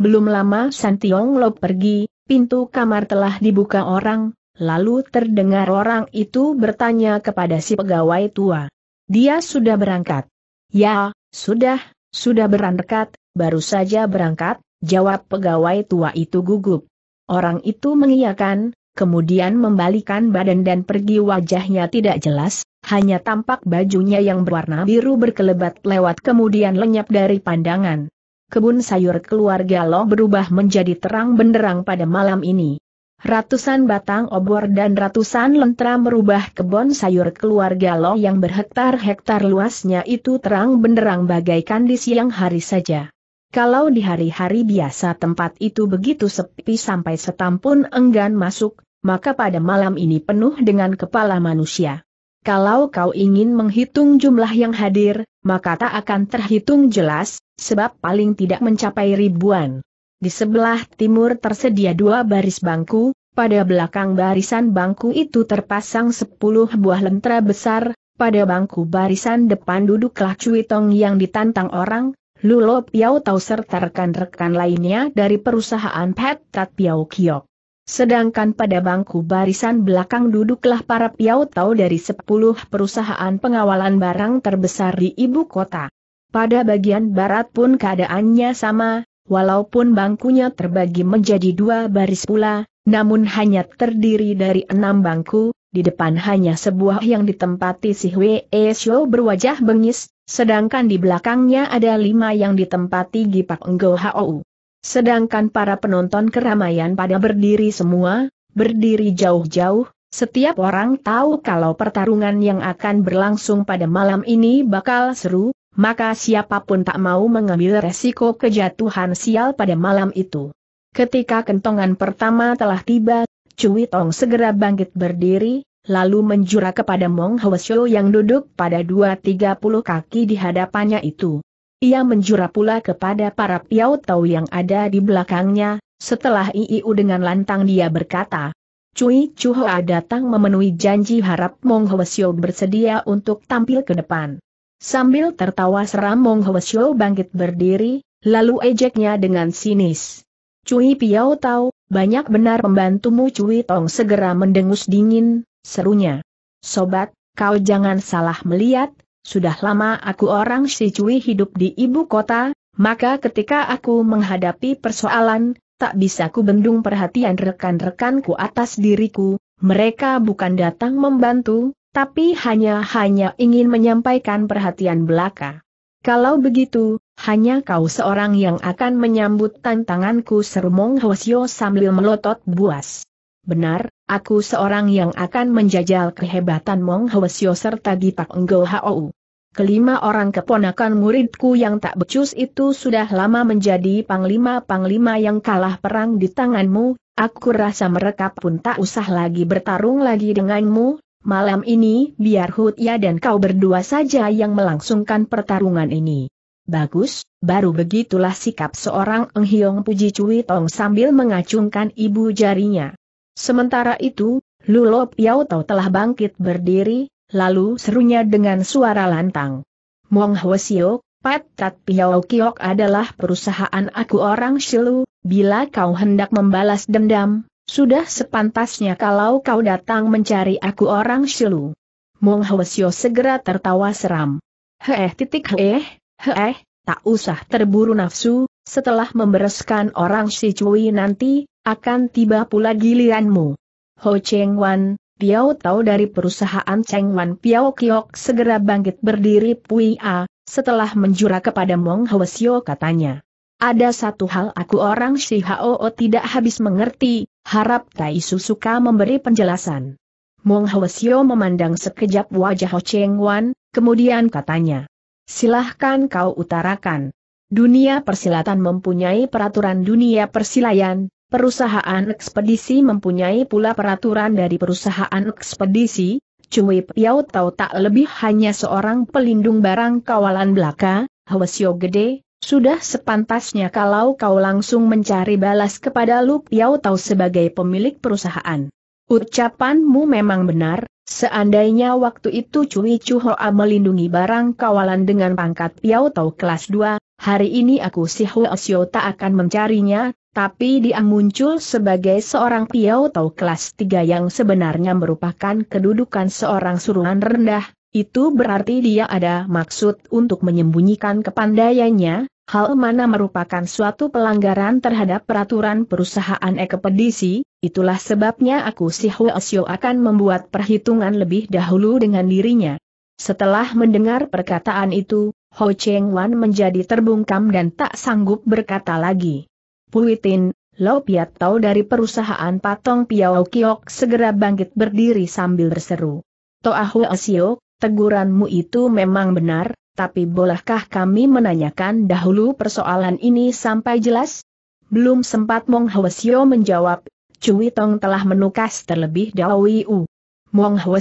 Belum lama Santiong Lo pergi, Pintu kamar telah dibuka orang, lalu terdengar orang itu bertanya kepada si pegawai tua. Dia sudah berangkat. Ya, sudah, sudah berangkat, baru saja berangkat, jawab pegawai tua itu gugup. Orang itu mengiyakan, kemudian membalikan badan dan pergi wajahnya tidak jelas, hanya tampak bajunya yang berwarna biru berkelebat lewat kemudian lenyap dari pandangan kebun sayur keluarga Lo berubah menjadi terang benderang pada malam ini. Ratusan batang obor dan ratusan lentera merubah kebun sayur keluarga Lo yang berhektar-hektar luasnya itu terang benderang bagaikan di siang hari saja. Kalau di hari-hari biasa tempat itu begitu sepi sampai setampun enggan masuk, maka pada malam ini penuh dengan kepala manusia. Kalau kau ingin menghitung jumlah yang hadir, maka tak akan terhitung jelas, sebab paling tidak mencapai ribuan. Di sebelah timur tersedia dua baris bangku, pada belakang barisan bangku itu terpasang sepuluh buah lentera besar, pada bangku barisan depan duduklah Tong yang ditantang orang, Lulop Piau Tau serta rekan-rekan lainnya dari perusahaan Pet Tat Piau Kiok. Sedangkan pada bangku barisan belakang duduklah para piautau dari 10 perusahaan pengawalan barang terbesar di ibu kota. Pada bagian barat pun keadaannya sama, walaupun bangkunya terbagi menjadi dua baris pula, namun hanya terdiri dari enam bangku, di depan hanya sebuah yang ditempati si Hwe Esyo berwajah bengis, sedangkan di belakangnya ada lima yang ditempati Gipak Enggo Hou. Sedangkan para penonton keramaian pada berdiri semua, berdiri jauh-jauh, setiap orang tahu kalau pertarungan yang akan berlangsung pada malam ini bakal seru, maka siapapun tak mau mengambil resiko kejatuhan sial pada malam itu. Ketika kentongan pertama telah tiba, Cui Tong segera bangkit berdiri, lalu menjura kepada Mong Hwasyo yang duduk pada 2-30 kaki di hadapannya itu. Ia menjura pula kepada para Piau Tau yang ada di belakangnya, setelah Iiu dengan lantang dia berkata, Cui Chuhua datang memenuhi janji harap Mong Hwasyo bersedia untuk tampil ke depan. Sambil tertawa seram Mong Hwasyo bangkit berdiri, lalu ejeknya dengan sinis. Cui Piau Tau, banyak benar pembantumu Cui Tong segera mendengus dingin, serunya. Sobat, kau jangan salah melihat, sudah lama aku orang Sicui hidup di ibu kota, maka ketika aku menghadapi persoalan, tak bisa ku bendung perhatian rekan-rekanku atas diriku, mereka bukan datang membantu, tapi hanya-hanya ingin menyampaikan perhatian belaka. Kalau begitu, hanya kau seorang yang akan menyambut tantanganku seru Mong Hwasyo sambil melotot buas benar, aku seorang yang akan menjajal kehebatan Mong Hwasyo serta Gipak Enggo Hou. Kelima orang keponakan muridku yang tak becus itu sudah lama menjadi panglima-panglima yang kalah perang di tanganmu, aku rasa mereka pun tak usah lagi bertarung lagi denganmu, malam ini biar Hutya dan kau berdua saja yang melangsungkan pertarungan ini. Bagus, baru begitulah sikap seorang Eng Hiong Puji Cui Tong sambil mengacungkan ibu jarinya. Sementara itu, Lulop Yauto telah bangkit berdiri, lalu serunya dengan suara lantang. Mong Hwasio, Pat Tat Piao Kiok adalah perusahaan aku orang Shilu, bila kau hendak membalas dendam, sudah sepantasnya kalau kau datang mencari aku orang Shilu. Mong Hwasio segera tertawa seram. Heeh titik heeh, heeh, tak usah terburu nafsu, setelah membereskan orang si Cui nanti, akan tiba pula giliranmu. Ho Cheng Wan, Piao tahu dari perusahaan Cheng Wan Piao Kiok segera bangkit berdiri Pui A, setelah menjura kepada Mong Sio katanya. Ada satu hal aku orang si Hao tidak habis mengerti, harap Tai suka memberi penjelasan. Mong Sio memandang sekejap wajah Ho Cheng Wan, kemudian katanya. Silahkan kau utarakan. Dunia persilatan mempunyai peraturan dunia persilayan, perusahaan ekspedisi mempunyai pula peraturan dari perusahaan ekspedisi, Cui Piau Tau tak lebih hanya seorang pelindung barang kawalan belaka, Hwasyo Gede, sudah sepantasnya kalau kau langsung mencari balas kepada Lu Piau Tau sebagai pemilik perusahaan. Ucapanmu memang benar, seandainya waktu itu Cui Chuhoa melindungi barang kawalan dengan pangkat Piau Tau kelas 2, Hari ini aku si Huasio tak akan mencarinya, tapi dia muncul sebagai seorang piau atau kelas 3 yang sebenarnya merupakan kedudukan seorang suruhan rendah, itu berarti dia ada maksud untuk menyembunyikan kepandaiannya, hal mana merupakan suatu pelanggaran terhadap peraturan perusahaan ekpedisi. itulah sebabnya aku si Huasio akan membuat perhitungan lebih dahulu dengan dirinya. Setelah mendengar perkataan itu, Ho Cheng Wan menjadi terbungkam dan tak sanggup berkata lagi. Puitin, Lau Piat Tau dari perusahaan Patong Piao Kiok segera bangkit berdiri sambil berseru. Toa Ho Asio, teguranmu itu memang benar, tapi bolehkah kami menanyakan dahulu persoalan ini sampai jelas? Belum sempat Mong Hua menjawab, Cui Tong telah menukas terlebih dahulu. Mong Hwa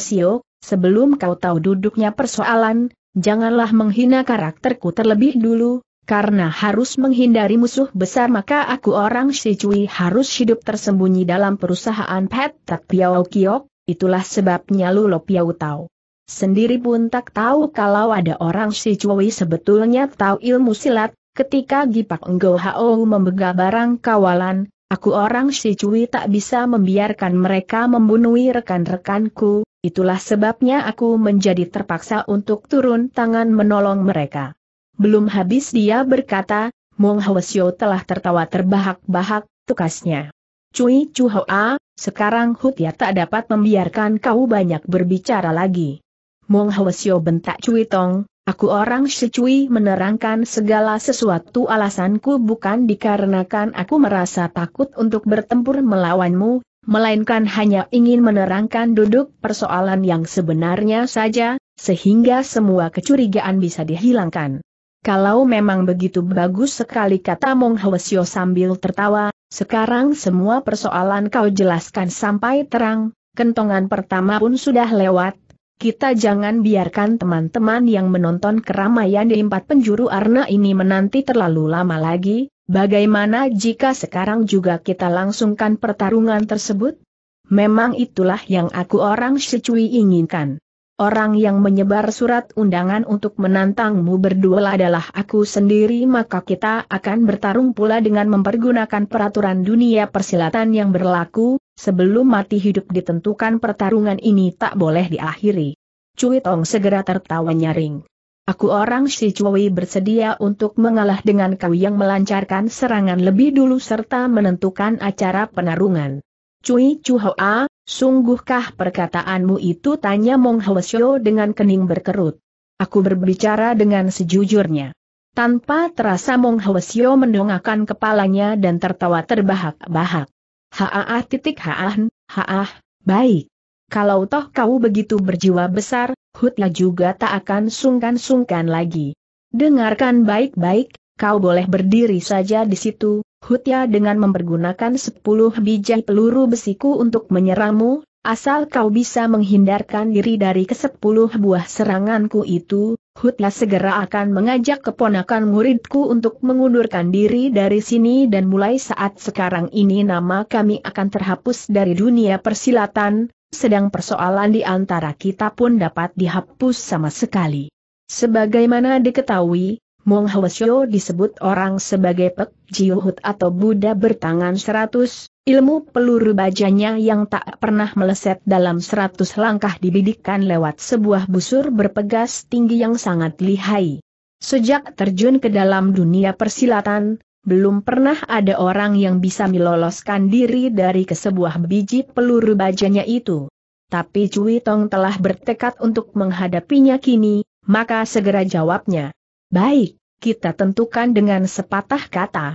Sebelum kau tahu duduknya persoalan, janganlah menghina karakterku terlebih dulu, karena harus menghindari musuh besar maka aku orang si Cui harus hidup tersembunyi dalam perusahaan Pet Tak Piao Kiok, itulah sebabnya Lulo Piao tahu. Sendiri pun tak tahu kalau ada orang si Cui sebetulnya tahu ilmu silat, ketika Gipak Enggau Hao membegal barang kawalan, Aku orang si Cui tak bisa membiarkan mereka membunuh rekan-rekanku, Itulah sebabnya aku menjadi terpaksa untuk turun tangan menolong mereka. Belum habis dia berkata, Mong Hwasyo telah tertawa terbahak-bahak, tukasnya. Cui Chu Hoa, sekarang Hutia ya tak dapat membiarkan kau banyak berbicara lagi. Mong Hwasyo bentak Cui Tong, aku orang secui menerangkan segala sesuatu alasanku bukan dikarenakan aku merasa takut untuk bertempur melawanmu, melainkan hanya ingin menerangkan duduk persoalan yang sebenarnya saja, sehingga semua kecurigaan bisa dihilangkan. Kalau memang begitu bagus sekali kata Mong Hwasyo sambil tertawa, sekarang semua persoalan kau jelaskan sampai terang, kentongan pertama pun sudah lewat, kita jangan biarkan teman-teman yang menonton keramaian di empat penjuru arna ini menanti terlalu lama lagi, bagaimana jika sekarang juga kita langsungkan pertarungan tersebut? Memang itulah yang aku orang secui inginkan. Orang yang menyebar surat undangan untuk menantangmu berduel adalah aku sendiri maka kita akan bertarung pula dengan mempergunakan peraturan dunia persilatan yang berlaku, sebelum mati hidup ditentukan pertarungan ini tak boleh diakhiri. Cui Tong segera tertawa nyaring. Aku orang si Cui bersedia untuk mengalah dengan kau yang melancarkan serangan lebih dulu serta menentukan acara penarungan. Cui Chu Hoa, Sungguhkah perkataanmu itu tanya Mong Hwasyo dengan kening berkerut. Aku berbicara dengan sejujurnya. Tanpa terasa Mong Hwasyo mendongakkan kepalanya dan tertawa terbahak-bahak. Haah titik haah, haah, baik. Kalau toh kau begitu berjiwa besar, Hutla juga tak akan sungkan-sungkan lagi. Dengarkan baik-baik, kau boleh berdiri saja di situ, Hutia dengan mempergunakan sepuluh biji peluru besiku untuk menyerangmu, asal kau bisa menghindarkan diri dari kesepuluh buah seranganku itu, Hutia segera akan mengajak keponakan muridku untuk mengundurkan diri dari sini dan mulai saat sekarang ini nama kami akan terhapus dari dunia persilatan, sedang persoalan di antara kita pun dapat dihapus sama sekali. Sebagaimana diketahui, Mong Hwasyo disebut orang sebagai Pek Jiuhut atau Buddha bertangan seratus, ilmu peluru bajanya yang tak pernah meleset dalam seratus langkah dibidikkan lewat sebuah busur berpegas tinggi yang sangat lihai. Sejak terjun ke dalam dunia persilatan, belum pernah ada orang yang bisa meloloskan diri dari ke sebuah biji peluru bajanya itu. Tapi Cui Tong telah bertekad untuk menghadapinya kini, maka segera jawabnya. Baik, kita tentukan dengan sepatah kata.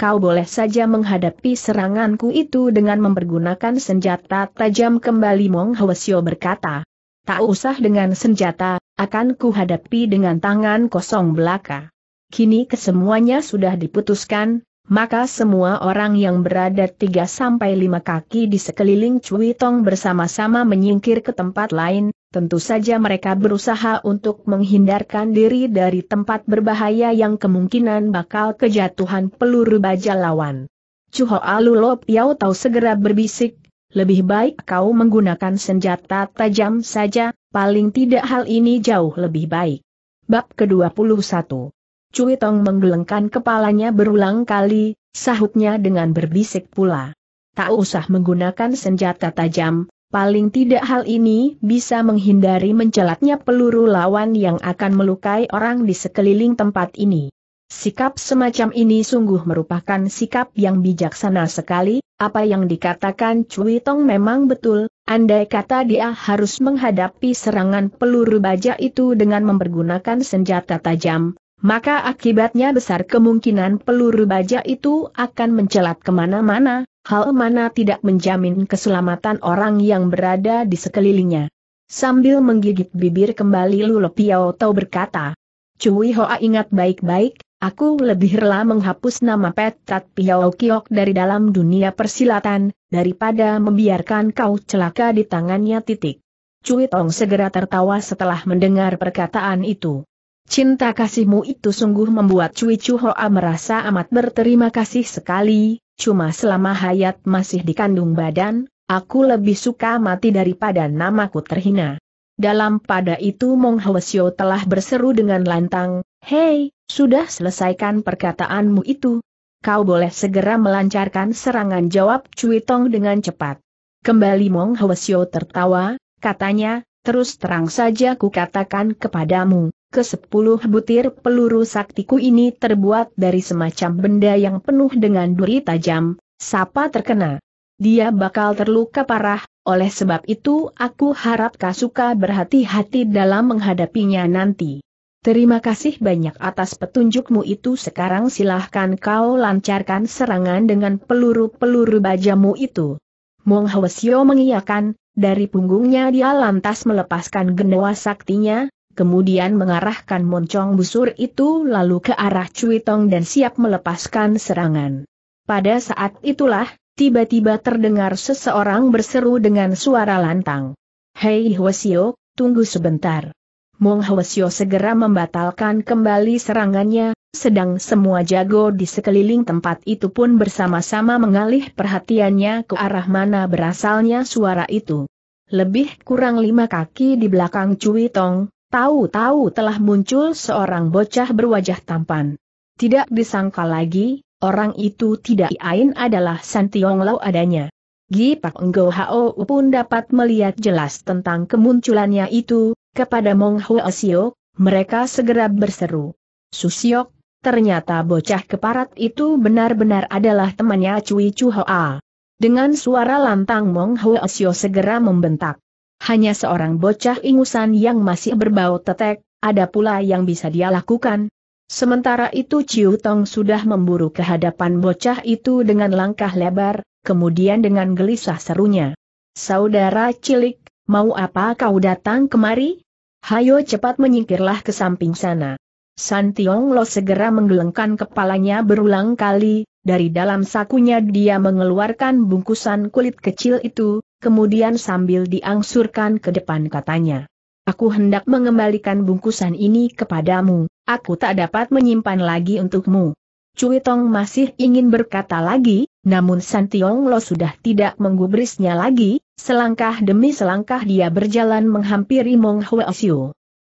Kau boleh saja menghadapi seranganku itu dengan mempergunakan senjata tajam kembali Mong Hwasyo berkata. Tak usah dengan senjata, akan kuhadapi dengan tangan kosong belaka. Kini kesemuanya sudah diputuskan, maka semua orang yang berada 3-5 kaki di sekeliling Cui Tong bersama-sama menyingkir ke tempat lain, tentu saja mereka berusaha untuk menghindarkan diri dari tempat berbahaya yang kemungkinan bakal kejatuhan peluru baja lawan. Alu Alulo Yau Tau segera berbisik, lebih baik kau menggunakan senjata tajam saja, paling tidak hal ini jauh lebih baik. Bab ke-21 Cui Tong menggelengkan kepalanya berulang kali, sahutnya dengan berbisik pula. Tak usah menggunakan senjata tajam, paling tidak hal ini bisa menghindari mencelatnya peluru lawan yang akan melukai orang di sekeliling tempat ini. Sikap semacam ini sungguh merupakan sikap yang bijaksana sekali, apa yang dikatakan Cui Tong memang betul, andai kata dia harus menghadapi serangan peluru baja itu dengan mempergunakan senjata tajam, maka akibatnya besar kemungkinan peluru baja itu akan mencelat kemana-mana, hal mana tidak menjamin keselamatan orang yang berada di sekelilingnya. Sambil menggigit bibir kembali Lulu Piao berkata, Cui Hoa ingat baik-baik, aku lebih rela menghapus nama Petrat Piao Kiok dari dalam dunia persilatan, daripada membiarkan kau celaka di tangannya titik. Cui Tong segera tertawa setelah mendengar perkataan itu. Cinta kasihmu itu sungguh membuat Cui Chu Hoa merasa amat berterima kasih sekali, cuma selama hayat masih dikandung badan, aku lebih suka mati daripada namaku terhina. Dalam pada itu Mong Hwasyo telah berseru dengan lantang, Hei, sudah selesaikan perkataanmu itu. Kau boleh segera melancarkan serangan jawab Cui Tong dengan cepat. Kembali Mong Hwasyo tertawa, katanya, terus terang saja ku katakan kepadamu, kesepuluh butir peluru saktiku ini terbuat dari semacam benda yang penuh dengan duri tajam, sapa terkena. Dia bakal terluka parah, oleh sebab itu aku harap Kasuka berhati-hati dalam menghadapinya nanti. Terima kasih banyak atas petunjukmu itu sekarang silahkan kau lancarkan serangan dengan peluru-peluru bajamu itu. Mong Hwasyo mengiyakan, dari punggungnya dia lantas melepaskan genawa saktinya, kemudian mengarahkan moncong busur itu lalu ke arah Cui Tong dan siap melepaskan serangan. Pada saat itulah, tiba-tiba terdengar seseorang berseru dengan suara lantang. Hei Hwasio, tunggu sebentar. Mong Hwasio segera membatalkan kembali serangannya, sedang semua jago di sekeliling tempat itu pun bersama-sama mengalih perhatiannya ke arah mana berasalnya suara itu. Lebih kurang lima kaki di belakang Cui Tong, Tahu-tahu telah muncul seorang bocah berwajah tampan. Tidak disangka lagi, orang itu tidak iain adalah Santiong Lau adanya. Gi Pak Nggo Hao pun dapat melihat jelas tentang kemunculannya itu, kepada Mong Hua Siok, mereka segera berseru. Susiok, ternyata bocah keparat itu benar-benar adalah temannya Cui Chu Hoa. Dengan suara lantang Mong Hua Siok segera membentak. Hanya seorang bocah ingusan yang masih berbau tetek, ada pula yang bisa dia lakukan. Sementara itu Ciu Tong sudah memburu ke hadapan bocah itu dengan langkah lebar, kemudian dengan gelisah serunya. Saudara cilik, mau apa kau datang kemari? Hayo cepat menyingkirlah ke samping sana. San Tiong Lo segera menggelengkan kepalanya berulang kali, dari dalam sakunya dia mengeluarkan bungkusan kulit kecil itu, kemudian sambil diangsurkan ke depan katanya. Aku hendak mengembalikan bungkusan ini kepadamu, aku tak dapat menyimpan lagi untukmu. Cui Tong masih ingin berkata lagi, namun San Tiong Lo sudah tidak menggubrisnya lagi, selangkah demi selangkah dia berjalan menghampiri Mong Hwa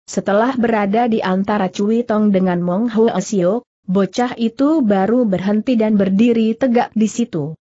Setelah berada di antara Cui Tong dengan Mong Hwa bocah itu baru berhenti dan berdiri tegak di situ.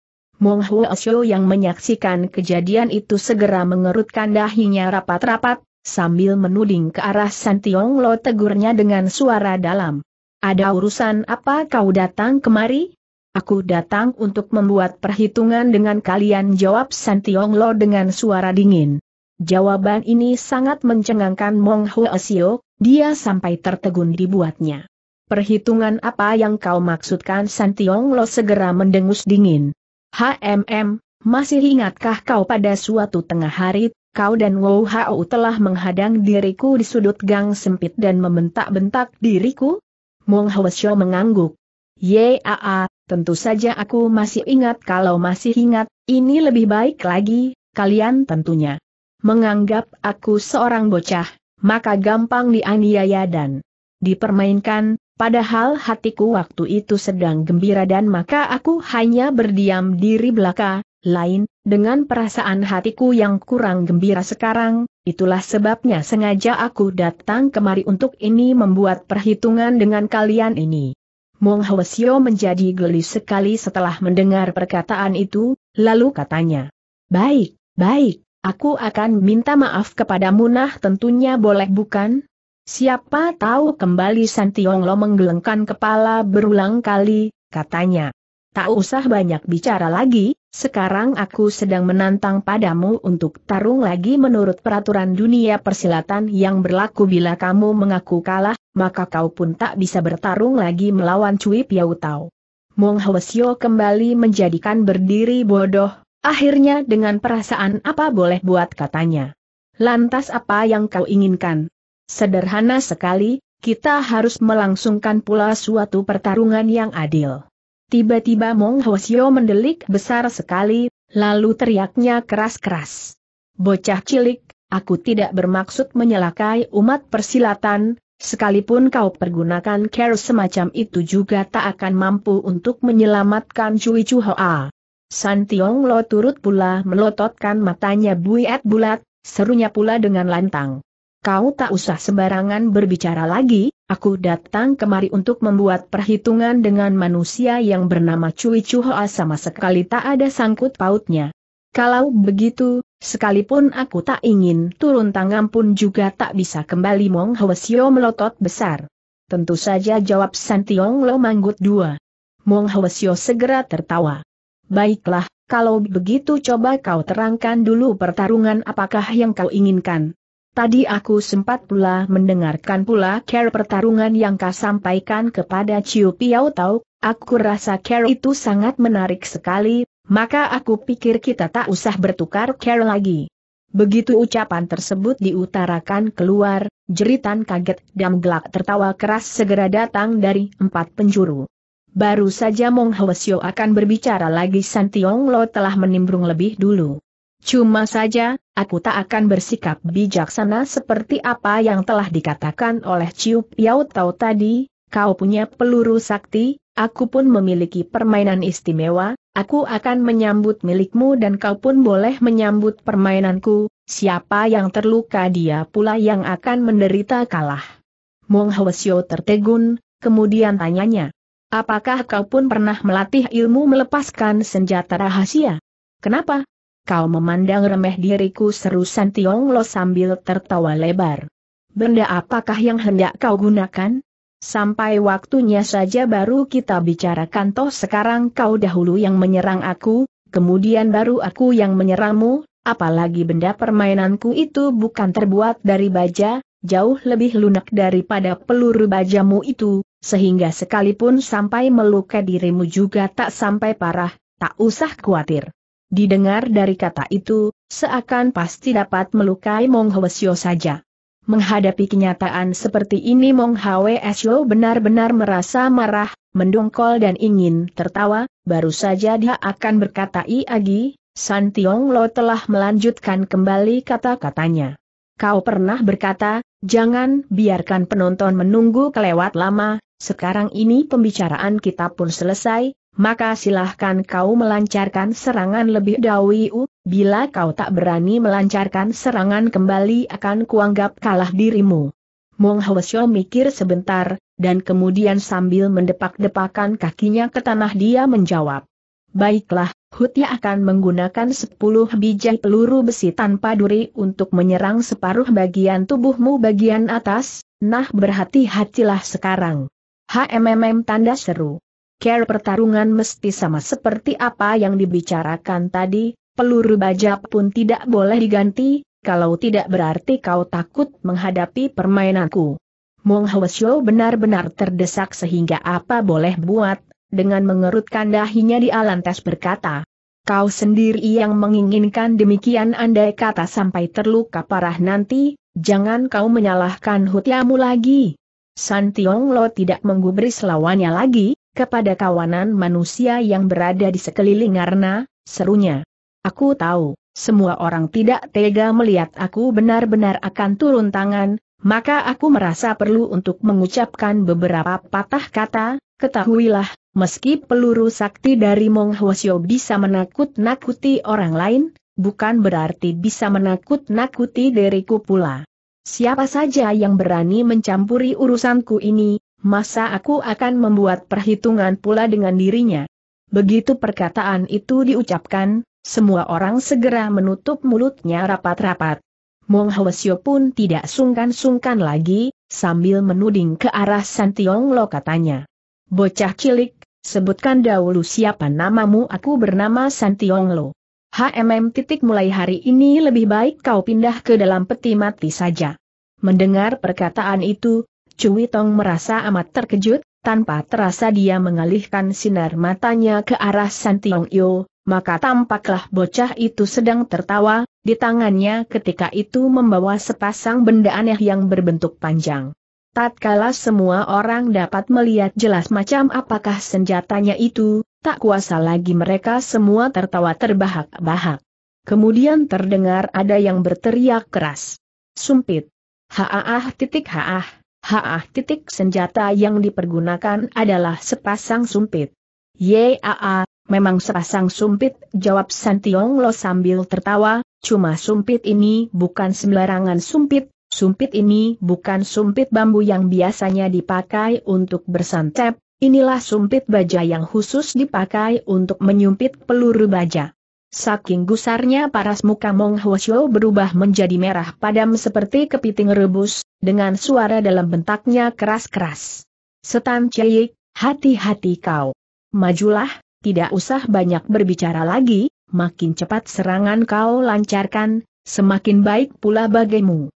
Mong Hua Xiu yang menyaksikan kejadian itu segera mengerutkan dahinya rapat-rapat, sambil menuding ke arah San Tiong Lo tegurnya dengan suara dalam. Ada urusan apa kau datang kemari? Aku datang untuk membuat perhitungan dengan kalian jawab San Tiong Lo dengan suara dingin. Jawaban ini sangat mencengangkan Mong Hua Xiu, dia sampai tertegun dibuatnya. Perhitungan apa yang kau maksudkan San Tiong Lo segera mendengus dingin. HMM, masih ingatkah kau pada suatu tengah hari, kau dan Wow Hao telah menghadang diriku di sudut gang sempit dan membentak-bentak diriku? Mong Hwasyo mengangguk. Yaa, tentu saja aku masih ingat kalau masih ingat, ini lebih baik lagi, kalian tentunya. Menganggap aku seorang bocah, maka gampang dianiaya dan dipermainkan, Padahal hatiku waktu itu sedang gembira dan maka aku hanya berdiam diri belaka, lain, dengan perasaan hatiku yang kurang gembira sekarang, itulah sebabnya sengaja aku datang kemari untuk ini membuat perhitungan dengan kalian ini. Mong Hwasyo menjadi geli sekali setelah mendengar perkataan itu, lalu katanya, Baik, baik, aku akan minta maaf kepadamu nah tentunya boleh bukan? Siapa tahu kembali lo menggelengkan kepala berulang kali, katanya. Tak usah banyak bicara lagi, sekarang aku sedang menantang padamu untuk tarung lagi menurut peraturan dunia persilatan yang berlaku bila kamu mengaku kalah, maka kau pun tak bisa bertarung lagi melawan Cui Piau Tao. Mong Hwasyo kembali menjadikan berdiri bodoh, akhirnya dengan perasaan apa boleh buat katanya. Lantas apa yang kau inginkan? Sederhana sekali, kita harus melangsungkan pula suatu pertarungan yang adil. Tiba-tiba Mong Hwasyo mendelik besar sekali, lalu teriaknya keras-keras. Bocah cilik, aku tidak bermaksud menyelakai umat persilatan, sekalipun kau pergunakan care semacam itu juga tak akan mampu untuk menyelamatkan Cui Chu Hoa. San Tiong Lo turut pula melototkan matanya bulat-bulat, serunya pula dengan lantang kau tak usah sembarangan berbicara lagi, aku datang kemari untuk membuat perhitungan dengan manusia yang bernama Cui Chuhoa sama sekali tak ada sangkut pautnya. Kalau begitu, sekalipun aku tak ingin turun tangan pun juga tak bisa kembali Mong Hwasyo melotot besar. Tentu saja jawab Santiong Lo Manggut dua. Mong Hwasyo segera tertawa. Baiklah, kalau begitu coba kau terangkan dulu pertarungan apakah yang kau inginkan. Tadi aku sempat pula mendengarkan pula care pertarungan yang kau sampaikan kepada Ciu Piao Tau, aku rasa care itu sangat menarik sekali, maka aku pikir kita tak usah bertukar care lagi. Begitu ucapan tersebut diutarakan keluar, jeritan kaget dan gelak tertawa keras segera datang dari empat penjuru. Baru saja Mong Hwasyo akan berbicara lagi San Lo telah menimbrung lebih dulu. Cuma saja, aku tak akan bersikap bijaksana seperti apa yang telah dikatakan oleh Ciu Piao Tau tadi, kau punya peluru sakti, aku pun memiliki permainan istimewa, aku akan menyambut milikmu dan kau pun boleh menyambut permainanku, siapa yang terluka dia pula yang akan menderita kalah. Mong Hwasyo tertegun, kemudian tanyanya, apakah kau pun pernah melatih ilmu melepaskan senjata rahasia? Kenapa? kau memandang remeh diriku seru San Tiong Lo sambil tertawa lebar. Benda apakah yang hendak kau gunakan? Sampai waktunya saja baru kita bicarakan toh sekarang kau dahulu yang menyerang aku, kemudian baru aku yang menyerangmu, apalagi benda permainanku itu bukan terbuat dari baja, jauh lebih lunak daripada peluru bajamu itu, sehingga sekalipun sampai melukai dirimu juga tak sampai parah, tak usah khawatir. Didengar dari kata itu, seakan pasti dapat melukai Mong Hwesyo saja. Menghadapi kenyataan seperti ini Mong Hwesyo benar-benar merasa marah, mendongkol dan ingin tertawa, baru saja dia akan berkata Iagi, San Tiong Lo telah melanjutkan kembali kata-katanya. Kau pernah berkata, jangan biarkan penonton menunggu kelewat lama, sekarang ini pembicaraan kita pun selesai, maka silahkan kau melancarkan serangan lebih dahulu, bila kau tak berani melancarkan serangan kembali akan kuanggap kalah dirimu. Mong Hwasyo mikir sebentar, dan kemudian sambil mendepak-depakan kakinya ke tanah dia menjawab. Baiklah, Hutia akan menggunakan 10 biji peluru besi tanpa duri untuk menyerang separuh bagian tubuhmu bagian atas, nah berhati-hatilah sekarang. HMMM tanda seru care pertarungan mesti sama seperti apa yang dibicarakan tadi, peluru baja pun tidak boleh diganti, kalau tidak berarti kau takut menghadapi permainanku. Mong Hwasyo benar-benar terdesak sehingga apa boleh buat, dengan mengerutkan dahinya di alantas berkata. Kau sendiri yang menginginkan demikian andai kata sampai terluka parah nanti, jangan kau menyalahkan hutiamu lagi. San Tiong Lo tidak menggubris lawannya lagi, kepada kawanan manusia yang berada di sekeliling karena, serunya. Aku tahu, semua orang tidak tega melihat aku benar-benar akan turun tangan, maka aku merasa perlu untuk mengucapkan beberapa patah kata, ketahuilah, meski peluru sakti dari Mong Hwasyo bisa menakut-nakuti orang lain, bukan berarti bisa menakut-nakuti diriku pula. Siapa saja yang berani mencampuri urusanku ini, masa aku akan membuat perhitungan pula dengan dirinya. Begitu perkataan itu diucapkan, semua orang segera menutup mulutnya rapat-rapat. Mong Hwasyo pun tidak sungkan-sungkan lagi, sambil menuding ke arah Santiong Lo katanya. Bocah cilik, sebutkan dahulu siapa namamu aku bernama Santiong Lo. HMM titik mulai hari ini lebih baik kau pindah ke dalam peti mati saja. Mendengar perkataan itu, Cui Tong merasa amat terkejut, tanpa terasa dia mengalihkan sinar matanya ke arah San Tiong Yo, maka tampaklah bocah itu sedang tertawa, di tangannya ketika itu membawa sepasang benda aneh yang berbentuk panjang. Tatkala semua orang dapat melihat jelas macam apakah senjatanya itu, tak kuasa lagi mereka semua tertawa terbahak-bahak. Kemudian terdengar ada yang berteriak keras. Sumpit. Haah titik haah. Haah titik senjata yang dipergunakan adalah sepasang sumpit. Yaa, memang sepasang sumpit, jawab Santiong Lo sambil tertawa, cuma sumpit ini bukan sembarangan sumpit, sumpit ini bukan sumpit bambu yang biasanya dipakai untuk bersantep. inilah sumpit baja yang khusus dipakai untuk menyumpit peluru baja. Saking gusarnya paras muka Mong Hwasyo berubah menjadi merah padam seperti kepiting rebus, dengan suara dalam bentaknya keras-keras. Setan Ceyik, hati-hati kau. Majulah, tidak usah banyak berbicara lagi, makin cepat serangan kau lancarkan, semakin baik pula bagimu.